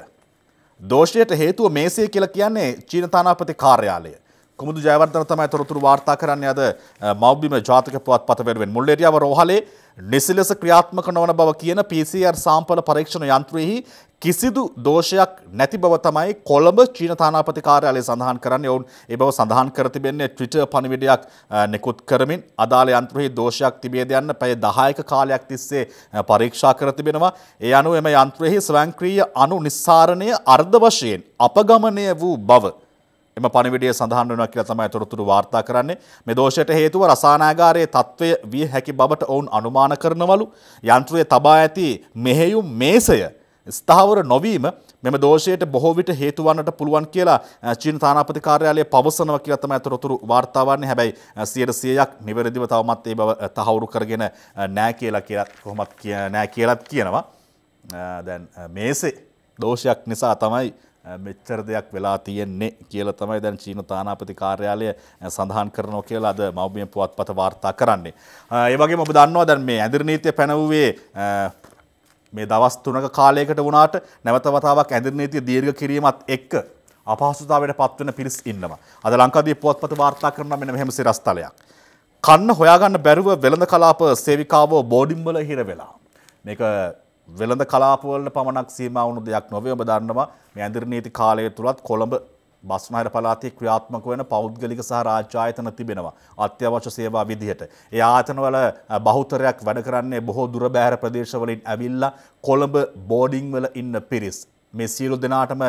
දෝෂයට හේතුව මේසය කියලා කියන්නේ චීන තානාපති කාර්යාලය. කොමුදු ජයවර්ධන තමයි තොරතුරු වාර්තා කරන්නේ අද මෞබිම ජාතික පුවත්පත වෙනුවෙන්. මුල්ලේරියාව රෝහලේ නිසි ලෙස ක්‍රියාත්මක නොවන බව කියන PCR සාම්පල පරීක්ෂණ යන්ත්‍රයෙහි කිසිදු දෝෂයක් නැති බව තමයි කොළඹ චීන තානාපති කාර්යාලය සඳහන් කරන්නේ. ඔවුන් ඒ බව සඳහන් කර තිබෙන්නේ Twitter පණිවිඩයක් නිකුත් කරමින් අදාළ යන්ත්‍රයෙහි දෝෂයක් තිබේද යන්න පැය 10ක කාලයක් තිස්සේ පරීක්ෂා කර තිබෙනවා. ඒ අනුව එම යන්ත්‍රයෙහි ස්වයංක්‍රීය අණු නිස්සාරණය අර්ධ වශයෙන් අපගමනය වූ බව එම පණිවිඩය සඳහන් වෙනවා කියලා තමයි තොරතුරු වාර්තා කරන්නේ. මේ දෝෂයට හේතුව රසායනාගාරයේ තත්වය විය හැකි බවට ඔවුන් අනුමාන කරනවලු. යන්ත්‍රයේ තබා ඇති මෙහෙයුම් මේසය ස්ථාවර නොවීම මෙම දෝෂයට බොහෝ විට හේතු වන්නට පුළුවන් කියලා චීන තානාපති කාර්යාලය පවසනවා කියලා තමයි අතරතුරු වාර්තා වන්නේ. හැබැයි 100%ක් නිවැරදිව තවමත් ඒ බව තහවුරු කරගෙන නැහැ කියලා කියලත් කොහොමත් නැහැ කියලාත් කියනවා. දැන් මේසේ දෝෂයක් නිසා තමයි මෙච්චර දෙයක් වෙලා තියෙන්නේ කියලා තමයි දැන් චීන තානාපති කාර්යාලය සඳහන් කරනවා කියලා අද මව්බිය පුවත්පත වාර්තා කරන්නේ. ඒ වගේම ඔබ දන්නවා දැන් මේ ඇඳිරි නීතිය පැනවුවේ මේ දවස් තුනක කාලයකට වුණාට නැවත වතාවක් ඇඳිරි නීතිය දීර්ඝ කිරීමත් එක්ක අපහසුතාවයට පත්වන පිරිස් ඉන්නවා. අද ලංකාදීප පුවත්පත වාර්තා කරන මෙන්න මෙහෙම සිරස්තලයක්. කන්න හොයාගන්න බැරුව වෙළඳ කලාප සේවිකාවෝ බෝඩින් වල හිර වෙලා. මේක වෙළඳ කලාපවලට පමණක් සීමවුණු දෙයක් නොවේ ඔබ දන්නවා මේ ඇඳිරි නීති කාලය තුලත් කොළඹ බස්නාහිර පළාතේ ක්‍රියාත්මක වන පෞද්ගලික සහ රාජ්‍ය ආයතන තිබෙනවා අත්‍යවශ්‍ය සේවා විදිහට. ඒ ආයතනවල බහුතරයක් වැඩ කරන්නේ බොහෝ දුර බැහැර ප්‍රදේශවලින් ඇවිල්ලා කොළඹ බෝඩිං වල ඉන්න පිරිස්. මේ සියලු දෙනාටම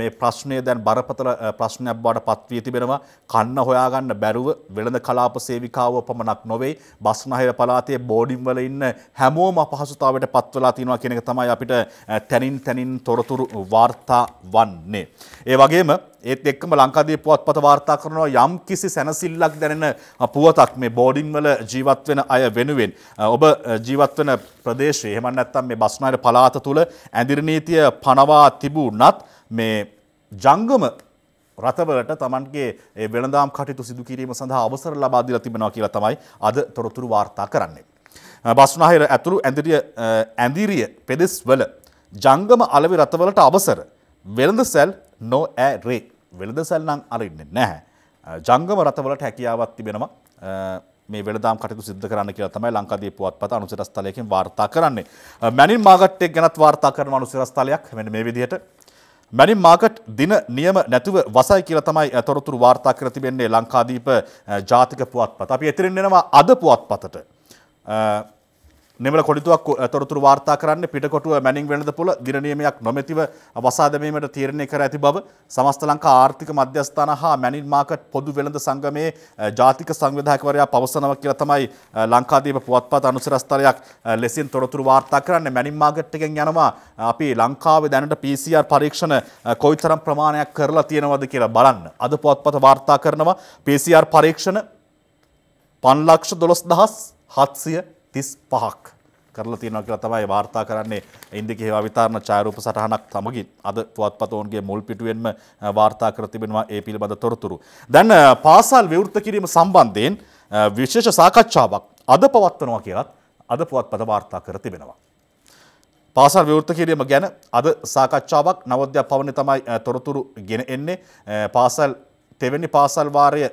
මේ ප්‍රශ්නය දැන් බරපතල ප්‍රශ්නයක් බවට පත්වී තිබෙනවා. කන්න හොයාගන්න බැරුව වෙළඳ කලාප සේවිකාව පමණක් නොවේ. බස්නාහිර පළාතේ බෝඩින් වල ඉන්න හැමෝම අපහසුතාවයට පත්වලා තියෙනවා කියන එක තමයි අපිට තැනින් තැනින් තොරතුරු වාර්තා වන්නේ. ඒ වගේම ඒත් එක්කම ලංකාදේ පුවත්පත වාර්තා කරනවා යම් කිසි සැනසිල්ලක් දැනෙන පුවතක් මේ බෝඩින් වල ජීවත් වෙන අය වෙනුවෙන් ඔබ ජීවත් වෙන ප්‍රදේශයේ එහෙම නැත්නම් මේ බස්නාහිර පළාත තුල ඇඳිරි නීතිය පනවා තිබුණත් මේ ජංගම රටවලට තමන්ගේ ඒ වෙළඳාම් කටයුතු සිදු කිරීම සඳහා අවසර ලබා දීලා තිබෙනවා කියලා තමයි අද තොරතුරු වාර්තා කරන්නේ. බස්නාහිර ඇතුළු ඇඳිරිය ඇඳිරිය පෙදෙස්වල ජංගම අලෙවි රටවලට අවසර වෙළඳ සැල් නොඇරේ වෙළදසල්නම් අරින්නේ නැහැ. ජංගම රතවලට හැකියාවත් තිබෙනවා මේ වෙළදාම් කටයුතු සිද්ධ කරන්න කියලා තමයි ලංකාදී පුවත්පත අනුසිරස්තලයකින් වාර්තා කරන්නේ. මැනින් මාකට් එක ගැනත් වාර්තා කරන අනුසිරස්තලයක් මෙන්න මේ විදිහට මැනින් මාකට් දින නියම නැතුව වසයි කියලා තමයි තොරතුරු වාර්තා කර තිබෙන්නේ ලංකාදීප ජාතික පුවත්පත. අපි එතරින් එනවා අද පුවත්පතට. නිමල කොඩිතුවක් තොරතුරු වාර්තා කරන්න පිටකොටුව මැනිින් වෙනද පුළ දිරනියමයක් නොමැතිව වසාදමීමට තීරණය කර ඇති බව සමස්ත ලංකා ආර්ථික මධ්‍යස්ථාන හා මැනින් මාකට් පොදු වෙළඳ සංගමයේ ජාතික සංවිධාකවරයා පවසනව කියල තමයි ලංකාදීප පුවත්පත් අනුසරස්ථරයක් ලෙසින් තොරතුරු වාර්තා කරන්න මැනින් මාගට් එකෙන් යනවා අපි ලංකාව දැනට PCR පරීක්ෂණ කොයිතරම් ප්‍රමාණයක් කරලා තියෙනවද කියලා බලන්න අද පුවත්පත වාර්තා කරනවා PCR පරීක්ෂණ පන්ලක්ෂ දොළොස් දහස් හත්සිය තිස් පහක් කරලා තියෙනවා කියලා තමයි වාර්තා කරන්නේ ඉන්දිකේ විතාරණ ඡායරූප සටහනක් සමගින් අද පුවත්පතෝන්ගේ මුල් පිටුවෙන්ම වාර්තා කර තිබෙනවා ඒ පිළිබඳ තොරතුරු. දැන් පාසල් විවෘත කිරීම සම්බන්ධයෙන් විශේෂ සාකච්ඡාවක් අද පවත්වනවා කියලත් අද පුවත්පත වාර්තා කර තිබෙනවා. පාසල් විවෘත කිරීම ගැන අද සාකච්ඡාවක් නවද්‍යයක් පවන තමයි තොරතුරු ගෙන එන්නේ පාසල් තෙවැනි පාසල්වාරය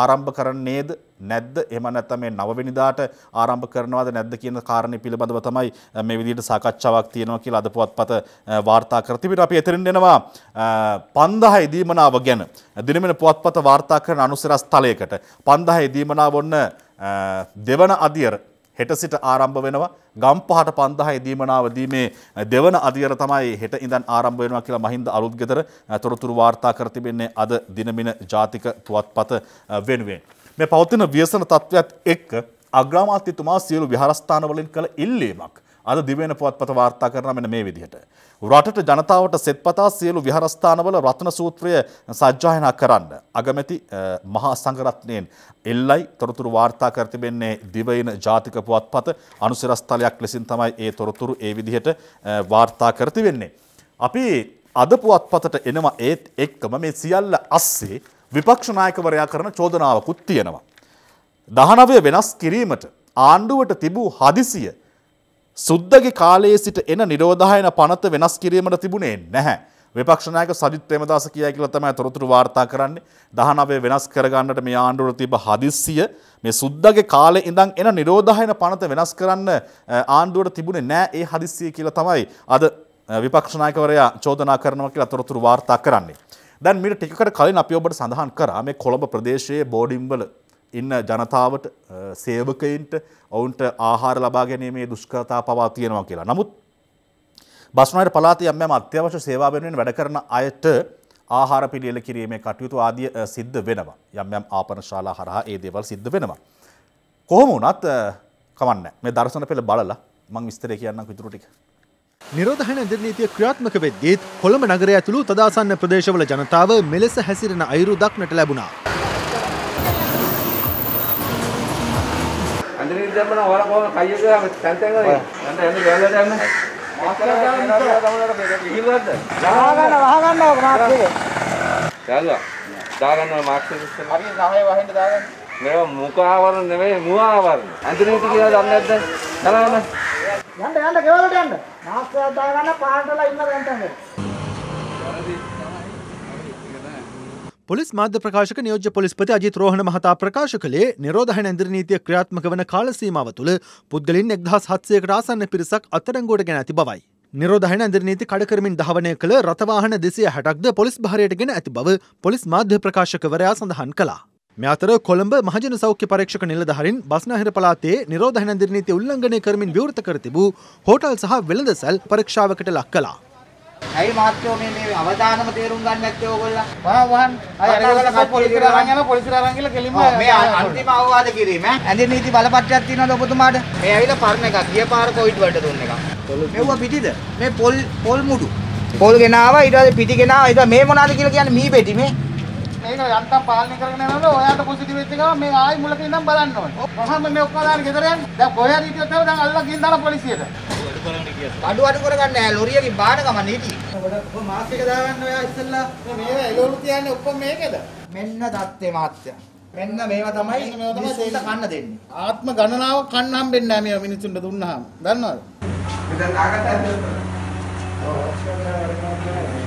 ආරම්භ කරන්නේද නැද්ද එහෙම නැත්නම් මේ 9 වෙනිදාට ආරම්භ කරනවද නැද්ද කියන කාරණේ පිළිබඳව තමයි මේ විදිහට සාකච්ඡාවක් තියෙනවා කියලා අද පුවත්පත වාර්තා කර තිබෙනවා. අපි එතනින් එනවා 5000 දීමනාව ගැන දිනමෙන පුවත්පත වාර්තා කරන අනුසරස් තලයකට 5000 දීමනාව ඔන්න දෙවන අධියර හෙට සිට ආරම්භ වෙනවා ගම්පහට පන්දහයි දීමනාව දීමේ දෙවන අධියර තමයි හෙට ඉඳන් ආරම්භ වෙනවා කියලා මහින්ද අලුත්ගෙදර තොරතුරු වාර්තා කර තිබෙන්නේ අද දිනමින ජාතික පුවත්පත වෙනුවෙන්. මේ පවතින ව්‍යසන තත්ත්වයත් එක්ක අග්‍රාමාත්‍යතුමා සියලු විහාරස්ථානවලින් කළ ඉල්ලීමක් අද දිවෙන පුවත්පත වාර්තා කරන මෙන්න මේ විදිහට. රටට ජනතාවට සෙත්පතා සියලු විහාරස්ථානවල රත්න සූත්‍රය සජ්ජායනා කරන්න. අගමැති මහා සංඝරත්නයෙන් එල්ලයි තොරතුරු වාර්තා කර තිබෙන්නේ දිවයින ජාතික පුවත්පත අනුසිරස්තලයක් ලෙසින් තමයි ඒ තොරතුරු ඒ විදිහට වාර්තා කර තිබෙන්නේ. අපි අද පුවත්පතට එනවා ඒත් එක්කම මේ සියල්ල අස්සේ විපක්ෂ නායකවරයා කරන චෝදනාවකුත් තියෙනවා. දහනවය වෙනස් කිරීමට ආණ්ඩුවට තිබූ හදිසිය සුද්දගේ කාලයේ සිට එන නිරෝධායන පනත වෙනස් කිරීමට තිබුණේ නැහැ. විපක්ෂනායක සජිත් ප්‍රේමදාස කියයි කියලා තමයි තොරතුරු වාර්තා කරන්නේ 19 වෙනස් කරගන්නට මේ ආණ්ඩුවල තිබ්බ හදිස්සිය මේ සුද්දගේ කාලේ ඉඳන් එන නිරෝධායන පනත වෙනස් කරන්න ආණ්ඩුවට තිබුණේ නෑ ඒ හදිස්සිය කියලා තමයි අද විපක්ෂනායකවරයා චෝදනා කරනවා කියලා තොරතුරු වාර්තා කරන්නේ දැන් මිට ටිකට කලින් අපි ඔබට සඳහන් කරා මේ කොළඹ ප්‍රදේශයේ බෝඩිම්වල ඉන්න ජනතාවට සේවකයින්ට ඔවුන්ට ආහාර ලබා ගැනීමේ දුෂ්කරතා පවා තියෙනවා කියලා. නමුත් බස්නයට පලාත යම්ම අත්‍යවශ්‍ය සේවා වෙනුවෙන් වැඩ කරන අයට ආහාර පිළියෙල කිරීමේ කටයුතු ආදිය සිද්ධ වෙනවා. යම් යම් ආපනශාලා හරහා ඒ දේවල් සිද්ධ වෙනවා. කොහොම වුණත් කමන්න මේ දර්ශන පෙළ බලලා මං විස්තරය කියන්නම් විතුරු ටික. නිරෝධහන දෙනීතිය ක්‍රියාත්මක වෙද්දීත් කොළඹ නගරය ඇතුළු තදාසන්න ප්‍රදේශවල ජනතාව මෙලෙස හැසිරෙන අයුරු දක්නට ලැබුණා. දාගන්න මාක්ස් හරි 10 වහින්න දාගන්න මේවා මුඛ ආවරණ නෙමෙයි මුව ආවරණ අඳුරේටි කියලා දන්නේ නැද්ද බලන්න යන්න යන්න ගෙවලට යන්න. මාස්ටර් දාගන්න පහටලා ඉන්න දැන් තමයි. පොලිස් මාධ්‍ය ප්‍රකාශක නියෝජ්‍ය පොලිස්පති අජිත් රෝහණ මහතා ප්‍රකාශ කළේ නිරෝධහන ඇඳිරි නීතිය ක්‍රියාත්මක වන කාල සීමාව තුළ පුද්ගලින් එක්දහස් හත්සයකට ආසන්න පිරිසක් අත්අඩංගුවට ගෙන ඇති බවයි. නිරෝධහන ඇඳිරි නීති කඩ කරමින් ධාවනය කළ රථවාහන දෙසිය හැටක්ද පොලිස් භාරයට ගෙන ඇති බව පොලිස් මාධ්‍ය ප්‍රකාශකවරයා සඳහන් කළා. මේ අතර කොළඹ මහජන සෞඛ්‍ය පරීක්ෂක නිලධහරින් බස්නාහිර පළාතේ නිරෝධ හැනන්දිර නීතිය උල්ලංඝනය කරමින් විවෘත කර තිබූ හෝටල් සහ වෙළඳසැල් පරීක්ෂාවකට ලක් කළා. ඇයි මාත්‍යෝ මේ මේ අවදානම තේරුම් ගන්න නැත්තේ ඕගොල්ලෝ? වහ වහන් අය පොලිසියට අරන් යනවා පොලිසියට අරන් ගිහලා කෙලින්ම මේ අන්තිම අවවාද කිරීම ඈ ඇඳිර නීති බලපත්‍රයක් තියනවාද ඔබතුමාට? මේ ඇවිල්ලා පරණ එකක් ගිය පාර කොවිඩ් වලට දුන්න එකක්. මෙව්ව පිටිද? මේ පොල් පොල් මුඩු. පොල් ගෙනාවා ඊට පස්සේ පිටි ගෙනාවා ඊට මේ මොනවාද කියලා කියන්නේ මී පෙටි මේ මේක යන්තම් පාලනය කරගෙන යනකොට ඔයාට පොසිටිව් වෙච්ච ගමන් මේ ආයි මුලක ඉඳන් බලන්න ඕනේ. කොහොමද මේ ඔක්කොම දාන ගෙදර යන්නේ? දැන් කොහේ හරි හිටියොත් දැන් අල්ලලා ගිහින් දාලා පොලිසියට. අඩු අඩු කරගන්න නෑ ලොරියකින් බාන ගමන් හිටියි. ඔබ මාස් එක දාගන්න ඔයා ඉස්සෙල්ලා මේව එළවලු තියන්නේ ඔක්කොම මේකද? මෙන්න දත්තේ මහත්තයා. මෙන්න මේවා තමයි මිනිස්සුන්ට කන්න දෙන්නේ. ආත්ම ගණනාවක් කන්න හම්බෙන්නේ නෑ මේවා මිනිස්සුන්ට දුන්නාම. දන්නවද? මෙතන නාගතයද? ඔව්.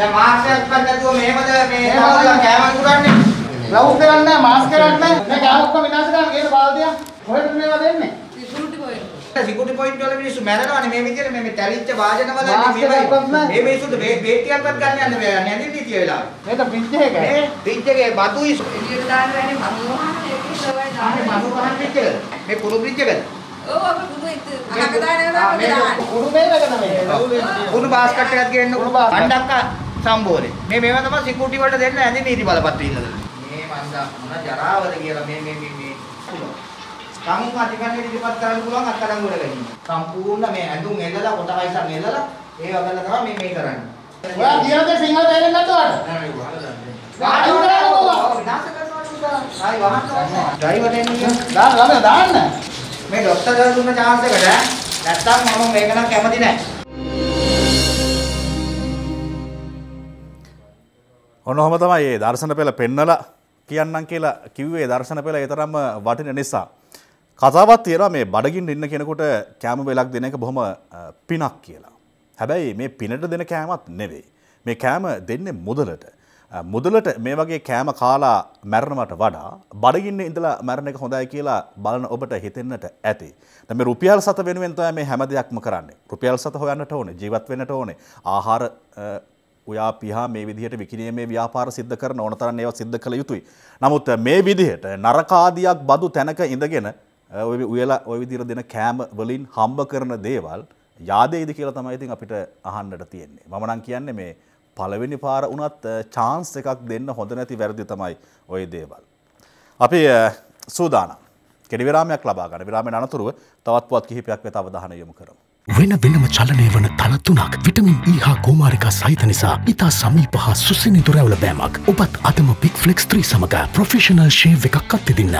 දැන් මාස්ක්යක් නැතුව මෙහෙමද මේ කෑමක් පුරන්නේ? ලව් කරන්නේ නැහැ මාස්ක් කරන්නේ නැහැ. දැන් කෑම ඔක්කොම විනාශ කරලා ගේන බාල්දිය. කොහෙද මේවා දෙන්නේ? සිකුරිටි පොයින්ට්. සිකුරිටි පොයින්ට් වල මිනිස්සු මැරෙනවානේ මේ විදිහට මේ තැලිච්ච වාජන වල මේ මේ මිනිස්සුන්ට බේටියක්වත් ගන්න යන්න බෑ. නැදින්නේ තිය වෙලාව. මේක බ්‍රිජ් එක. මේ බ්‍රිජ් එකේ බතුයි එළියට දාන්න වැඩි මනුවාහන එකේ සවයි දාන්නේ මනුවාහන බ්‍රිජ් එකද? මේ කුරු බ්‍රිජ් එකද? ඔව් අපි කුරු ඉත අනක දාන්නේ නැහැ. කුරු මේකද මේ? කුරු බාස්කට් එකක් ගේන්න කුරු බාස්කට්. අණ්ඩක්කා සම්බෝලේ. මේ මේවා තමයි සිකියුරිටි වලට දෙන්න ඇඳින ඉදි බලපත් ඉන්නද. මේ මන්දා මොන ජරාවද කියලා මේ මේ මේ මේ තමුන් අධිකරණයට ඉදිරිපත් කරන්න පුළුවන් අත්අඩංගුවට ගැනීම. සම්පූර්ණ මේ ඇඳුම් එල්ලලා කොටයිසන් එල්ලලා ඒ වගල තමයි මේ මේ කරන්නේ. ඔයා කියන දේ සිංහල තේරෙන්නේ නැතුවට? ආයි වහන්න දාන්න. මේ ડોක්ටර් ගාන දුන්න chance එකට නැත්තම් මම මේක නම් කැමති නැහැ. ඔන්නොහොම තමයි ඒ දර්ශන පෙළ පෙන්නල කියන්නම් කියලා කිව්වේ දර්ශන පෙළ ඒතරම්ම වටින නිසා. කතාවත් තියෙනවා මේ බඩගින් ඉන්න කෙනෙකුට කෑම වෙලක් දෙන එක බොහොම පිනක් කියලා. හැබැයි මේ පිනට දෙන කෑමත් නෙවෙයි. මේ කෑම දෙන්නේ මුදලට. මුදලට මේ වගේ කෑම කාලා මැරණවට වඩා බඩගින්න ඉඳලා මැරණ එක හොඳයි කියලා බලන ඔබට හිතෙන්නට ඇති. මේ රුපියල් සත වෙනුවෙන් තමයි මේ හැම දෙයක්ම කරන්නේ. රුපියල් සත හොයන්නට ඕනේ, ජීවත් වෙන්නට ඕනේ, ආහාර උයා පිහා මේ විදිහට විකිනීමේ ව්‍යාපාර සිද්ධ කරන ඕන තරම් ඒවා සිද්ධ කළ යුතුයි. නමුත් මේ විදිහට නරකාදියක් බඳු තැනක ඉඳගෙන ඔය උයලා ඔය විදිහට දෙන කෑම වලින් හම්බ කරන දේවල් yaadeyද කියලා තමයි ඉතින් අපිට අහන්නට තියෙන්නේ. මම නම් කියන්නේ මේ පළවෙනි පාර වුණත් chance එකක් දෙන්න හොඳ නැති වැරදි තමයි ওই දේවල්. අපි සූදානම්. කෙඩි විරාමයක් ලබා ගන්න. විරාමයෙන් අනතුරුව තවත් පුවත් කිහිපයක් වෙත අවධානය යොමු කරමු. වෙන වෙනම චලනය වන තලත්තුනක් විටමින් ඒහා e කෝමාරිකා සහිත නිසා ඉතා සමීප හා සුසිනි දුරැවල බෑමක් ඔබත් අතම පික් ෆලෙක්ස් ත්‍රී සමඟ ප්‍රොෆෙෂනල් ශේව් එකක් අත්තිදින්න.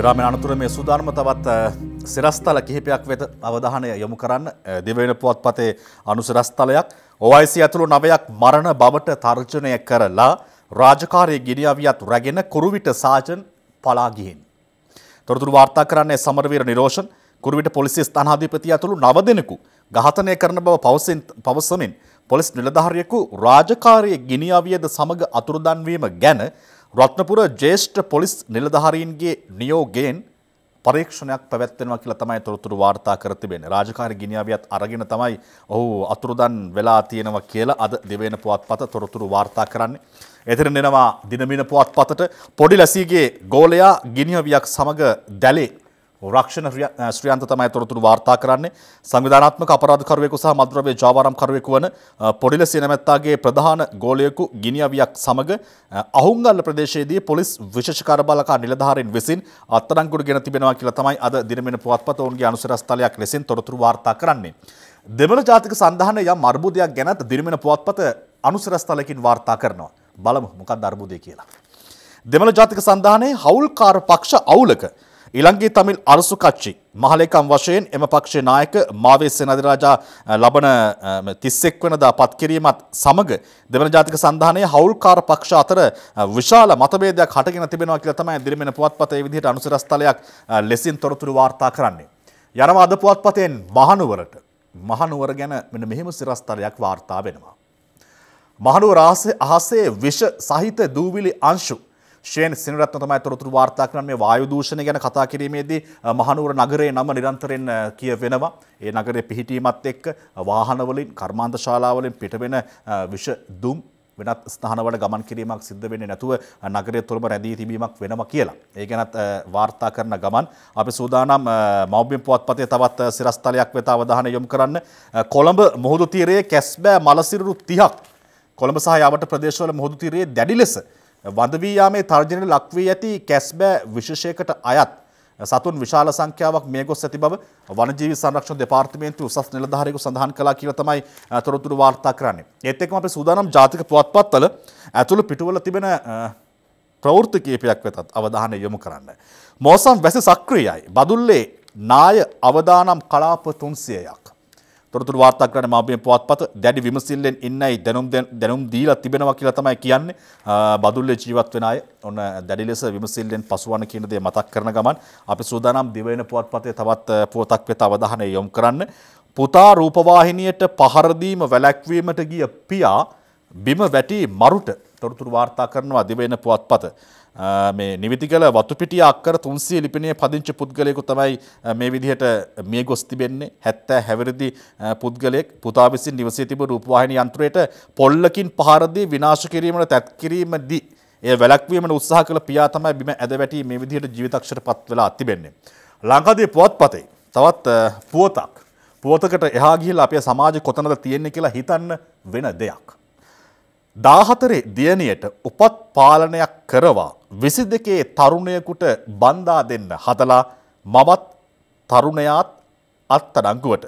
්‍රමණනතුර මේ සුධර්ම තවත් සිරස්ථල කිහිපයක් වෙත අවධානය යොමු කරන්න දෙවෙන පුවත් පතේ අනුසිරස්ථලයක් ඔයිසි ඇතුළු නවයක් මරණ බවට තර්ජනය කරලා රාජකාරය ගිනිියවියත් රැගෙන කුරුවිට සාජන් පලාගිහින්. තොරතුරු වාර්තා කරන්නේ සමරවීර නිරෝෂන් කුරුවිට පොලිසිස් ස්ථානාධිපති ඇතුළු නව දෙනෙකු ඝාතනය කරන බව පවසමින් පොලිස් නිලධාරියෙකු රාජකාරයේ ගිනිියවියද සමග අතුරුදන්වීම ගැන රත්නපුර ජේෂ්ඨ පොලිස් නිලධාරීන්ගේ නියෝගයෙන් පරීක්ෂණයක් පැවැත්වෙනවා කියලා තමයි තොරතුරු වාර්තා කර තිබෙන්නේ. රාජකාරි ගිනියාවියත් අරගෙන තමයි ඔහු අතුරුදන් වෙලා තියෙනවා කියලා අද දිවයින පුවත්පත තොරතුරු වාර්තා කරන්නේ. එතන දෙනවා දිනමින පුවත්පතට පොඩි ලැසිගේ ගෝලයා ගිනියාවියක් සමග දැලේ රක්ෂණ ශ්‍රියන්ත තමයි තොරතුරු වාර්තා කරන්නේ සංවිධානාත්මක අපරාධකරුවෙකු සහ මද්‍රව්‍ය ජාවාරම්කරුවෙකු වන පොඩිල සිනමැත්තාගේ ප්‍රධාන ගෝලයෙකු ගිනි අවියක් සමග අහුන්ගල්ල ප්‍රදේශයේදී පොලිස් විශේෂ කාර්යබලකා නිලධාරීන් විසින් අත්අඩංගුවට ගෙන තිබෙනවා කියලා තමයි අද දිනමෙන පුවත්පත ඔවුන්ගේ අනුසරස්ථලයක් ලෙසින් තොරතුරු වාර්තා කරන්නේ. දෙමළ ජාතික සන්ධානය යම් අර්බුදයක් ගැනත් දිරිමෙන පුවත්පත අනුසරස්ථලකින් වාර්තා කරනවා. බලමු මොකක්ද අර්බුදය කියලා. දෙමළ ජාතික සන්ධානයේ හවුල්කාර පක්ෂ අවුලක ඉලංගේ තමිල් අරසු කච්චි මහලේකම් වශයෙන් එම පක්ෂේ නායක මාවේ සෙනදිරාජා ලබන 31 වෙනිදා පත් කිරීමත් සමග දෙවන ජාතික සංධානයේ හවුල්කාර පක්ෂ අතර විශාල මතභේදයක් හටගෙන තිබෙනවා කියලා තමයි දිරිමෙන පුවත්පතේ විදිහට අනුසරස්තලයක් ලෙසින් තොරතුරු වාර්තා කරන්නේ. යනවා අද පුවත්පතෙන් මහනුවරට මහනුවර ගැන මෙන්න මෙහෙම සිරස්තලයක් වාර්තා වෙනවා. මහනුවර අහසේ විෂ සහිත දූවිලි අංශු ෂේන් සිනරත්න තමයි තොරතුරු වාර්තා කරන්නේ මේ වායු දූෂණය ගැන කතා කිරීමේදී මහනුවර නගරයේ නම නිරන්තරයෙන් කියවෙනවා. ඒ නගරයේ පිහිටීමත් එක්ක වාහනවලින් කර්මාන්ත ශාලාවලින් පිටවෙන විෂ දුම් වෙනත් ස්ථානවල ගමන් කිරීමක් සිද්ධ වෙන්නේ නැතුව නගරය තුළම රැඳී තිබීමක් වෙනවා කියලා. ඒ ගැනත් වාර්තා කරන ගමන් අපි සූදානම් මෞබ්‍යම් පුවත්පතේ තවත් සිරස්තලයක් වෙත අවධානය යොමු කරන්න. කොළඹ මුහුදු තීරයේ කැස්බෑ මලසිරුරු 30ක් කොළඹ සහ යාවට ප්‍රදේශවල මුහුදු තීරයේ දැඩි ලෙස වදවී යාමේ තර්ජනයට ලක්වී ඇති කැස්බෑ විශේෂයකට අයත් සතුන් විශාල සංඛ්‍යාවක් මේ ගොස් ඇති බව වනජීවි සංරක්ෂණ දෙපාර්තමේන්තුව උසස් නිලධාරීකු සඳහන් කළා කියලා තමයි තොරතුරු වාර්තා කරන්නේ. ඒත් එක්කම අපි සූදානම් ජාතික පුවත්පත්වල ඇතුළු පිටුවල තිබෙන ප්‍රවෘත්ති කීපයක් වෙතත් අවධානය යොමු කරන්න. මෝසම් වැසි සක්‍රියයි. බදුල්ලේ නාය අවදානම් කලාප 300ක්. තොරතුරු වාර්තා කරන්න මාපියන් පුවත්පත දැඩි විමසිල්ලෙන් ඉන්නයි දැනුම් දැනුම් දීලා තිබෙනවා කියලා තමයි කියන්නේ. බදුල්ලේ ජීවත් වෙන අය ඔන්න දැඩි ලෙස විමසිල්ලෙන් පසුවන කියන දේ මතක් කරන ගමන් අපි සූදානම් දිවයින පුවත්පතේ තවත් පුවතක් වෙත අවධානය යොමු කරන්න. පුතා රූපවාහිනියට පහර දීම වැළැක්වීමට ගිය පියා බිම වැටි මරුට තොරතුරු වාර්තා කරනවා දිවයින පුවත්පත. මේ නිවිතිගල වතුපිටිය අක්කර තුන්සිය ලිපිනේ පදිංචි පුද්ගලයෙකු තමයි මේ විදිහට මේ ගොස් තිබෙන්නේ හැත්තෑ හැවිරිදි පුද්ගලයෙක් පුතා විසින් නිවසේ තිබ රූපවාහිනී යන්ත්‍රයට පොල්ලකින් පහරදී විනාශ කිරීමට තැත් කිරීමදී ඒ වැළැක්වීමට උත්සාහ කළ පියා තමයි බිම ඇද වැටි මේ විදිහට ජීවිතක්ෂර පත් වෙලා තිබෙන්නේ. ලංකාවේ පුවත්පතේ තවත් පුවතක් පුවතකට එහා ගිහිල්ලා අපේ සමාජ කොතනද තියෙන්නේ කියලා හිතන්න වෙන දෙයක්. දාහතරේ දියණියට උපත් පාලනයක් කරවා විසි දෙකේ තරුණයකුට බන්දා දෙන්න හදලා මමත් තරුණයාත් අත්තඩංගුවට.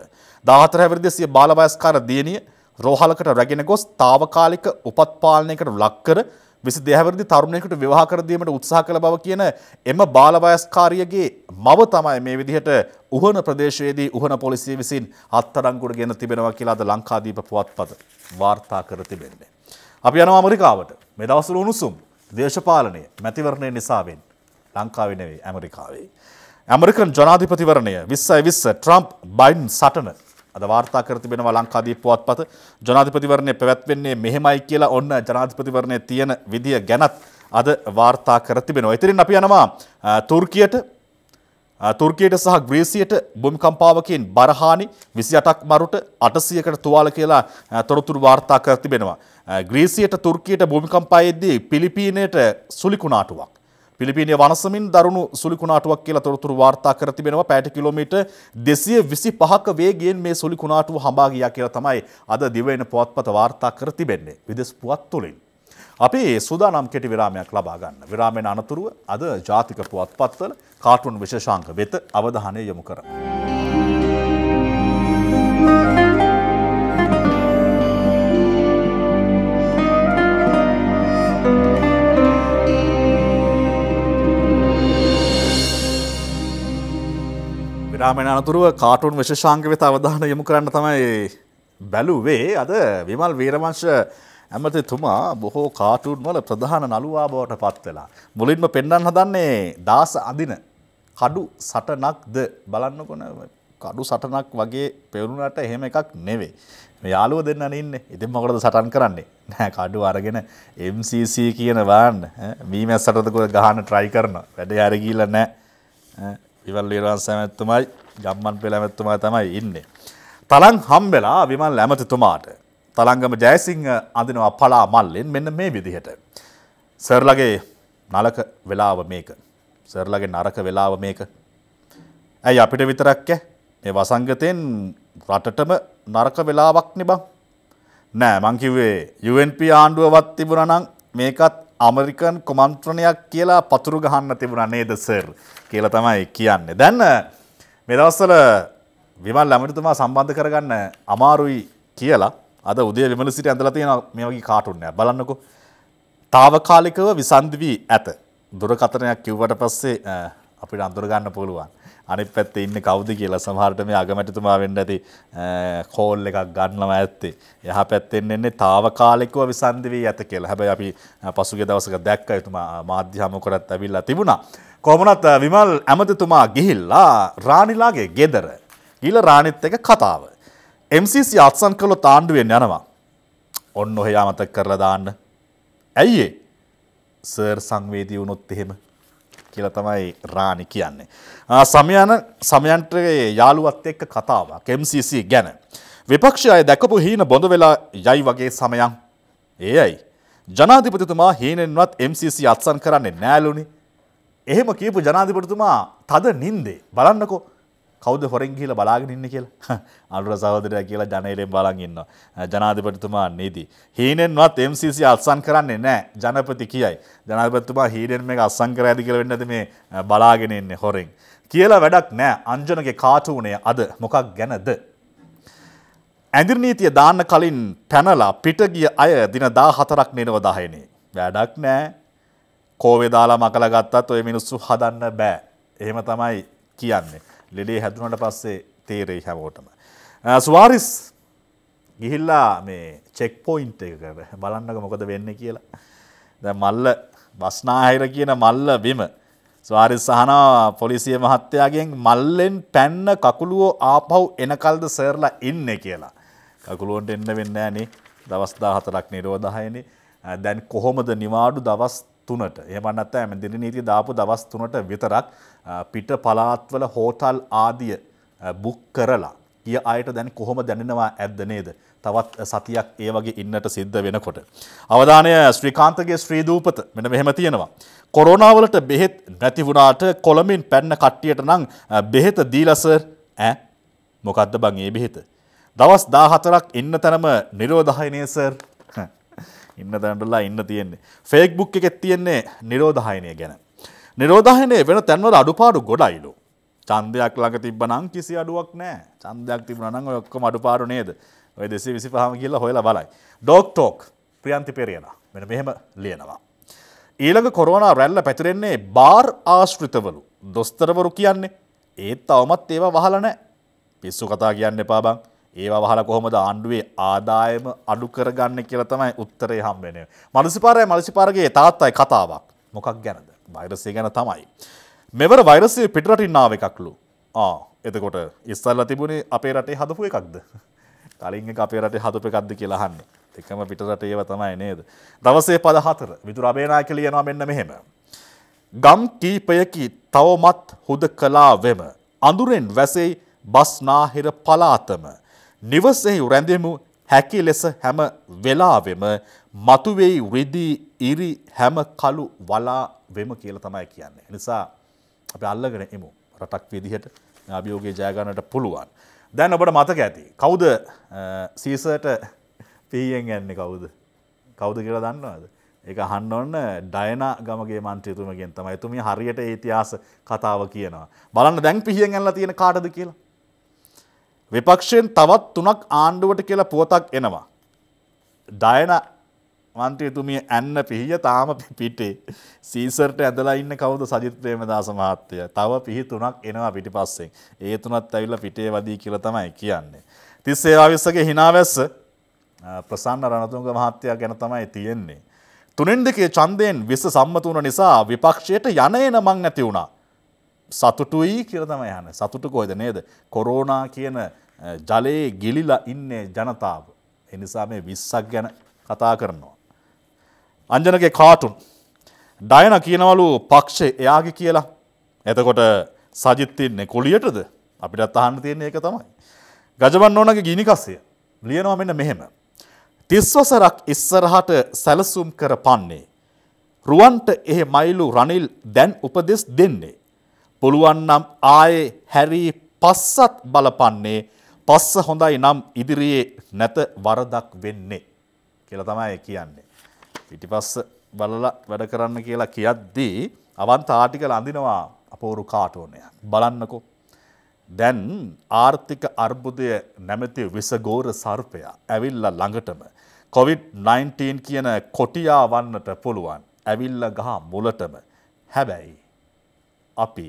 දාහතර හැවිරිදසිය බාලවයස්කාර දියණිය රෝහලකට රැගෙන ගොස් තාවකාලික උපත්පාලනයකට ලක්කර විසි දෙහැවිරදි තරුණයකට විවාහකරදීමට උත්සාහ කළ බව කියන එම බාලවයස්කාරියගේ මව තමයි මේ විදිහට උහන ප්‍රදේශයේදී උහන පොලිසිය විසින් අත්තරංගුට ගෙන තිබෙනවා කියලාද ලංකාදීප පුවත්පත වාර්තා කර තිබෙන්නේ. අපි යනවා ඇමරිකාවට මේ දවසල උණුසුම් දේශපාලනය මැතිවරණය නිසාවෙන් ලංකාවේ නෙවෙයි ඇමරිකාවේ. ඇමරිකන් ජනාධිපතිවරණය විස්සයි විස්ස ට්‍රම්ප් බයින් සටන අද වාර්තා කර තිබෙනවා ලංකාදීප පුවත්පත ජනාධිපතිවරණය පැවැත්වෙන්නේ මෙහෙමයි කියලා ඔන්න ජනාධිපතිවරණය තියෙන විදිය ගැනත් අද වාර්තා කර තිබෙනවා. ඉතින් අපි යනවා තුර්කියට තුර්කයට සහ ග්‍රීසියට භූමිකම්පාවකින් බරහානි විසි අටක් මරුට අටසියකට තුවාල කියලා තොරතුරු වාර්තා කර තිබෙනවා. ග්‍රීසියට තුර්කයට භූමිකම්පායේදී පිලිපීනයට සුලිකුණාටුවක්. පිලිපීනය වනසමින් දරුණු සුලිකුණාටුවක් කියලා තොරතුරු වාර්තා කර තිබෙනවා පෑට කිලෝමීට දෙසිය විසි පහක වේගෙන් මේ සුලිකුණාටුව හඹා ගියා කියලා තමයි අද දිවයින පුවත්පත වාර්තා කර තිබෙන්නේ. විදෙස් පුවත් තුළින්. අපි සූදානම් කෙටි විරාමයක් ලබා ගන්න. විරාමයෙන් අනතුරුව අද ජාතික පුවත්පත්වල කාටුන් විශේෂාංක වෙත අවධානය යොමු කරමු. විරාමෙන් අනතුරුව කාටුන් විශෂාංග වෙත අවධාන යොමු කරන්න තමයි බැලුවේ අද විමල් වීරවංශ ඇමතිතුමා බොහෝ කාටුන් වල ප්‍රධාන නළුවා බවට පත් වෙලා. මුලින්ම පෙන්වන්න හදන්නේ දාස අඳින කඩු සටනක්ද බලන්නකොන කඩු සටනක් වගේ පෙවරුණට එහෙම එකක් නෙවේ. යාලුව දෙන්න ඉන්න ඉතින් මොකටද සටන් කරන්නේ නෑ කඩු අරගෙන MCC කියන වාන්න මීමැස් සටතකො ගහන ට්‍රයි කරන වැඩ අරගීල නෑ ඉවල් ලීරවන් සැමැත්තුමයි ගම්මන් පෙළ ඇමැත්තුමා තමයි ඉන්නේ. තලන් හම්බෙලා විමල් ඇමතිතුමාට තලංගම ජයසිංහ අඳනවා පලා මල්ලෙන් මෙන්න මේ විදිහට. සර්ලගේ නලක වෙලාව මේක. සර්ලගේ නරක වෙලාව මේක. ඇයි අපිට විතරක්ක මේ වසංගතයෙන් රටටම නරක වෙලාවක් නිබං. නෑ මංකිවේ UNP ආණ්ඩුවවත් තිබුණනං මේකත් අමරිකන් කොමන්ත්‍රණයක් කියලා පතුරු ගහන්න තිබුණ නේද සර් කියල තමයි කියන්නේ. දැන්න මෙදවස්සල විමල් ඇමරිතුමා සම්බන්ධ කරගන්න අමාරුයි කියලා අද උදේ විමල සිට ඇඳලා තියෙන මේ වගේ කාටුන් එකක් බලන්නකෝ. తాවකාලිකව විසන්ධි වී ඇත. දුරකථනයක් කිව්වට පස්සේ අපිට අඳුර ගන්න පුළුවන්. අනිත් පැත්තේ ඉන්නේ කවුද කියලා සමහරට මේ අගමැතිතුමා වෙන්න ඇති කෝල් එකක් ගන්නවා ඇත්තේ. එහා පැත්තෙන් එන්නේ తాවකාලිකව විසන්ධි වී ඇත කියලා. හැබැයි අපි පසුගිය දවසක දැක්කා එතුමා මාධ්‍ය හමුකරත් ඇවිල්ලා තිබුණා. කොහොමනත් විමල් ඇමතිතුමා ගිහිල්ලා රානිලාගේ ගෙදර. ගිහිල්ලා රානිත් එක කතාව MCC අත්සන් කළොත් ආණ්ඩුවෙන් යනවා. ඔන්න ඔහේ අමතක කරලා දාන්න. ඇයි ඒ? සර් සංවේදී වුණොත් එහෙම කියලා තමයි රාණි කියන්නේ. සමයන සමයන්ටගේ යාළුවත් එක්ක කතාවක් MCC ගැන. විපක්ෂය දැකපු හීන බොඳ වෙලා යයි වගේ සමයන්. ඒ ඇයි. ජනාධිපතිතුමා හීනෙන්වත් MCC අත්සන් කරන්නේ නෑලුනි. එහෙම කියපු ජනාධිපතිතුමා තද නින්දේ බලන්නකෝ කවද හොරෙන් කියල බලාගෙන ඉන්න කියලා අනුර සහෝදරය කියලා ජනයරෙන් බලන් ඉන්න ජනාධිපතිතුමා නීති. හීනෙන්වත් MCC අත්සන් කරන්නේ නෑ ජනපති කියයි ජනාධපතුමා හීනෙන් මේ අත්සං කර ඇදි කල වෙන්නද මේ බලාගෙන ඉන්නේ හොරෙන්. කියලා වැඩක් නෑ අංජනගේ කාටුනේ අද මොකක් ගැනද. ඇදිරනීතිය දාන්න කලින් පැනලා පිටගිය අය දින දා හතරක් නිනවදාහයනේ. වැඩක් නෑ කෝවෙදාලා මකල ගත්තත් ඔය මිනිස්සු හදන්න බෑ. එහෙම තමයි කියන්නේ. ලෙඩේ හැදුනට පස්සේ තේරෙයි හැමෝටම. ස්වාරිස් ගිහිල්ලා මේ චෙක් පොයින්ට් එක බලන්නක මොකද වෙන්න කියලා. ද මල්ල බස්නාහිර කියන මල්ල බිම ස්වාරි සහනා පොලිසිය මහත්තයාගෙන් මල්ලෙන් පැන්න කකුලුවෝ ආපව් එනකල්ද සර්ලා ඉන්න කියලා. කකුලුවන්ට එන්න වෙන්න ඇනේ දවස්දා හතරක් නිරෝධහයන දැන් කොහොමද නිවාඩු දවස් තුනට එහමන්නත් ඇමදිරි නීති දාපු දවස් තුනට විතරක් පිට පලාත්වල හෝටල් ආදිය බුක් කරලා කිය අයට දැන් කොහොම දැනෙනවා ඇද්ද නේද තවත් සතියක් ඒ වගේ ඉන්නට සිද්ධ වෙනකොට. අවධානය ශ්‍රීකාන්තගේ ශ්‍රීදූපත මෙන මෙහෙම තියෙනවා. කොරෝනාවලට බෙහෙත් නැතිවුණාට කොළමින් පැන්න කට්ටියට නං බෙහෙත දීලසර් ඇ මොකක්ද බං ඒ බෙහෙත. දවස් දාහතරක් ඉන්න තැනම නිරෝධහයිනයසර් ඉන්න තැන්ටලා ඉන්න තියෙන්නේ ෆේක් බුක් එකෙත් තියෙන්නේ නිරෝධහයනය ගැන නිරෝධහයනය වෙන තැන්වල අඩුපාඩු ගොඩයිලු චන්දයක් ළඟ තිබ්බනම් කිසි අඩුවක් නෑ චන්දයක් තිබුණනම් ඔක්කොම අඩුපාඩු නේද ඔය දෙසේ විසි පහම කියලා හොයලා බලයි ඩොක් ටෝක් ප්‍රියන්ති පෙරියන මෙන මෙහෙම ලියනවා ඊළඟ කොරෝනා රැල්ල පැතිරෙන්නේ බාර් ආශ්‍රිතවලු දොස්තරවරු කියන්නේ ඒත් අවමත් ඒවා වහලනෑ පිස්සු කතා කියන්න එපාබං ඒවා වහලා කොහොමද ආණ්ඩුවේ ආදායම අඩු කරගන්න කියලා තමයි උත්තරේ හම්බෙන්නේ. මනසිපාරයි මනසිපාරගේ තාත්තයි කතාවක්. මොකක් ගැනද? වෛරසය ගැන තමයි. මෙවර වෛරසය පිටරටින් ආව එකක්ලු. ආ එතකොට ඉස්සල්ලා තිබුණේ අපේ රටේ හදපු එකක්ද? කලින් එක අපේ රටේ හදපු එකක්ද කියලා අහන්නේ. එකම පිටරට ඒව තමයි නේද? දවසේ පද හතර විදුර අබේනායක ලියනවා මෙන්න මෙහෙම. ගම් කීපයකි තවමත් හුද කලාවෙම අඳුරෙන් වැසෙයි බස්නාහිර පලාතම නිවසෙහි රැඳෙමු හැකි ලෙස හැම වෙලාවෙම මතුවෙයි රිදී ඉරි හැම කළු වලා වෙම කියලා තමයි කියන්නේ. නිසා අපි අල්ලගෙන එමු රටක් විදිහට අභියෝගේ ජයගන්නට පුළුවන්. දැන් ඔබට මතක ඇති. කවුද සීසට පීයෙන් යන්නේ කවුද? කවුද කියලා දන්නවද? ඒක අහන්න ඕන ඩයනා ගමගේ මන්ත්‍රීතුමගෙන් තමයි. එතුමිය හරියට ඒ ඉතිහාස කතාව කියනවා. බලන්න දැන් පිහියෙන් ඇනලා තියෙන කාටද කියලා. විපක්ෂයෙන් තවත් තුනක් ආණ්ඩුවට කියලා පුවතක් එනවා. ඩයන මන්ත්‍රයතුමිය ඇන්න පිහිය තාම පිටේ සීසර්ට ඇදලා ඉන්න කවුද සජිත්‍රයම දස මහත්තය තව පිහි තුනක් එනවා පිටි පස්සෙන් ඒ තුනත් ඇවිල්ල පිටේ වදී කියල තමයි කියන්නේ. තිස්සේ ආවිස්සගේ හිනාවැස්ස ප්‍රසන්න රණතුන්ග මහත්තයා ගැන තමයි තියෙන්නේ. තුනෙන් දෙකේ චන්දයෙන් විස සම්මත වුණ නිසා විපක්ෂයට යනයන මං ඇති වුණා. සතුටුයි කියල තමයි යන සතුටු කොයිද නේද කොරෝනා කියන ජලයේ ගිලිලා ඉන්නේ ජනතාව. එනිසා මේ විස්සක් ගැන කතා කරනවා. අංජනගේ කාටුන්. ඩයන කියනවලු පක්ෂේ එයාගේ කියලා. එතකොට සජිත්තින්නේ කොලියටද අපිටත් අහන්න තියන්නේ එක තමයි. ගජවන් ඕනගේ ගිනිකස්සය ලියනවා මෙන්න මෙහෙම. තිස්වසරක් ඉස්සරහට සැලසුම් කර පන්නේ. රුවන්ට එහෙ මයිලු රනිල් දැන් උපදෙස් දෙන්නේ. පුළුවන් නම් ආයේ හැරී පස්සත් බලපන්නේ පස්ස හොඳයි නම් ඉදිරියේ නැත වරදක් වෙන්නේ කියලා තමයි කියන්නේ. පිටිපස්ස බලලා වැඩ කරන්න කියලා කියද්දී අවන්ත ආටිකල් අඳිනවා අපෝරු කාටෝනයක්. බලන්නකෝ. දැන් ආර්ථික අර්බුදය නැමැති විසගෝර සර්පයා ඇවිල්ලා ළඟටම කොවිD-19 කියන කොටියා වන්නට පුළුවන්. ඇවිල්ල ගහ මුලටම හැබැයි අපි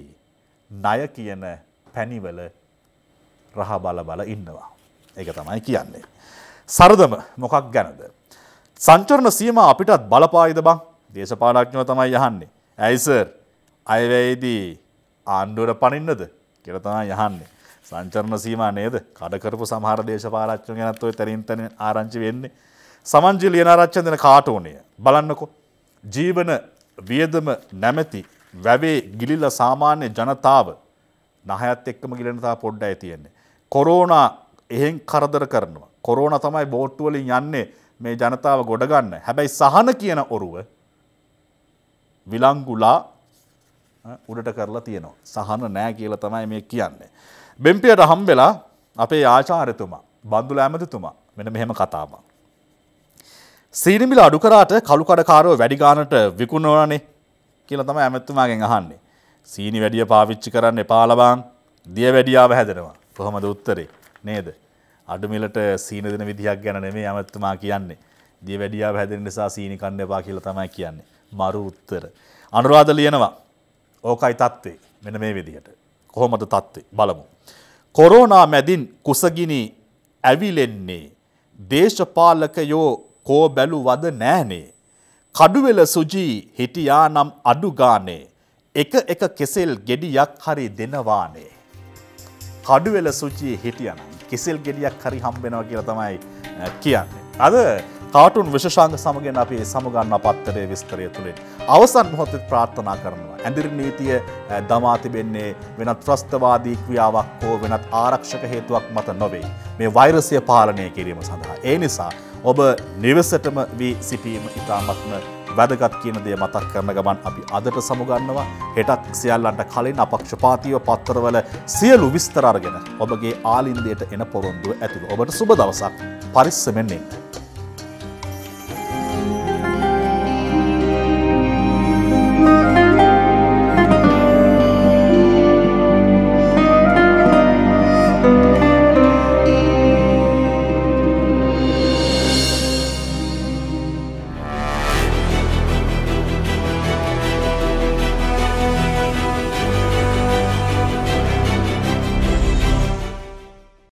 ණය කියන පැණිවල රහ බල බල ඉන්නවා. ඒක තමයි කියන්නේ. සරදම මොකක් ගැනද. සංචරණ සීම අපිටත් බලපායිද බං දේශපාලක්ඥව තමයි යහන්නේ. ඇයිසර් අයවැයිදී ආණ්ඩුවට පනින්නද කෙරතනා යහන්නේ. සංචරණ සීම නේද කඩකරපු සමහර දේශපාලච්ච ගැනත්ව තැරින්තන ආරංචි වෙන්නේ. සමංජි ලියනාරච්චන් දෙන කාටෝනය බලන්නකො. ජීවන වියදම නැමැති වැවේ ගිලිල්ල සාමාන්‍ය ජනතාව නහයත් එක්කම ගිලනතා පොඩ්ඩ ඇතියෙන්නේ. කොරෝනා එහෙන් කරදර කරනවා. කොරෝන තමයි බෝට්ටුවලින් යන්නේ මේ ජනතාව ගොඩගන්න හැබැයි සහන කියන ඔරුව විලංගුලා උඩට කරලා තියෙනවා. සහන නෑ කියල තමයි මේ කියන්නේ. බෙම්පියට හම්බෙලා අපේ ආචාරතුමා බන්දුල ඇමතිතුමා මෙන මෙහෙම කතාවක්. සීරිමිල අඩුකරාට කළුකඩකාරෝ වැඩිගානට විකුණෝනේ කියල තම ඇමැත්තුමාගෙන් අහන්නේ. සීනි වැඩිය පාවිච්චි කරන්න එපාලබාන් දිය වැඩියාව හැදෙනවා. කොහොමද උත්තරේ නේද. අඩුමිලට සීනදන විදිහක් ගැන නෙමේ ඇමත්තුමා කියන්නේ. දිය වැඩියාව හැදෙන නිසා සීනි කන්න එපා කියලා තමයි කියන්නේ. මරු උත්තර. අනුරාධ ලියනවා. ඕකයි තත්ත්වේ මෙන මේ විදිහට. කොහොමද තත්ත්වේ බලමු. කොරෝනා මැදින් කුසගිනි ඇවිලෙන්නේ දේශපාලකයෝ කෝ බැලු වද නෑනේ. කඩුවෙල සුජී හිටියා නම් අඩු ගානේ. එක එක කෙසෙල් ගෙඩියක් හරි දෙනවානේ. කඩුවෙල සුචියේ හිටියන කිසිල් ගෙඩියක් හරි හම්බෙනවා කියලා තමයි කියන්නේ. අද කාටුන් විශෂාංග සමගෙන් අපි සමගන්න පත්තරය විස්තරය තුළින්. අවසන් මොහොත ප්‍රාර්ථනා කරනවා. ඇඳිරි නීතිය දමා තිබෙන්නේ වෙනත් ප්‍රස්ථවාදී ක්‍රියාවක් හෝ වෙනත් ආරක්ෂක හේතුවක් මත නොවේ. මේ වෛරසය පාලනය කිරීම සඳහා. ඒ නිසා ඔබ නිවසටම වී සිටීම ඉතාමත්ම වැදගත් කියන දේ මතක් කරන ගමන් අපි අදට සමුගන්නවා හෙටත් සියල්ලන්ට කලින් අපක්ෂපාතිව පත්තරවල සියලු විස්තරගෙන ඔබගේ ආලින්දයට එන පොරොන්දුව ඇතුළ ඔබට සුබ දවසක් පරිස්සමෙන්න්නේ.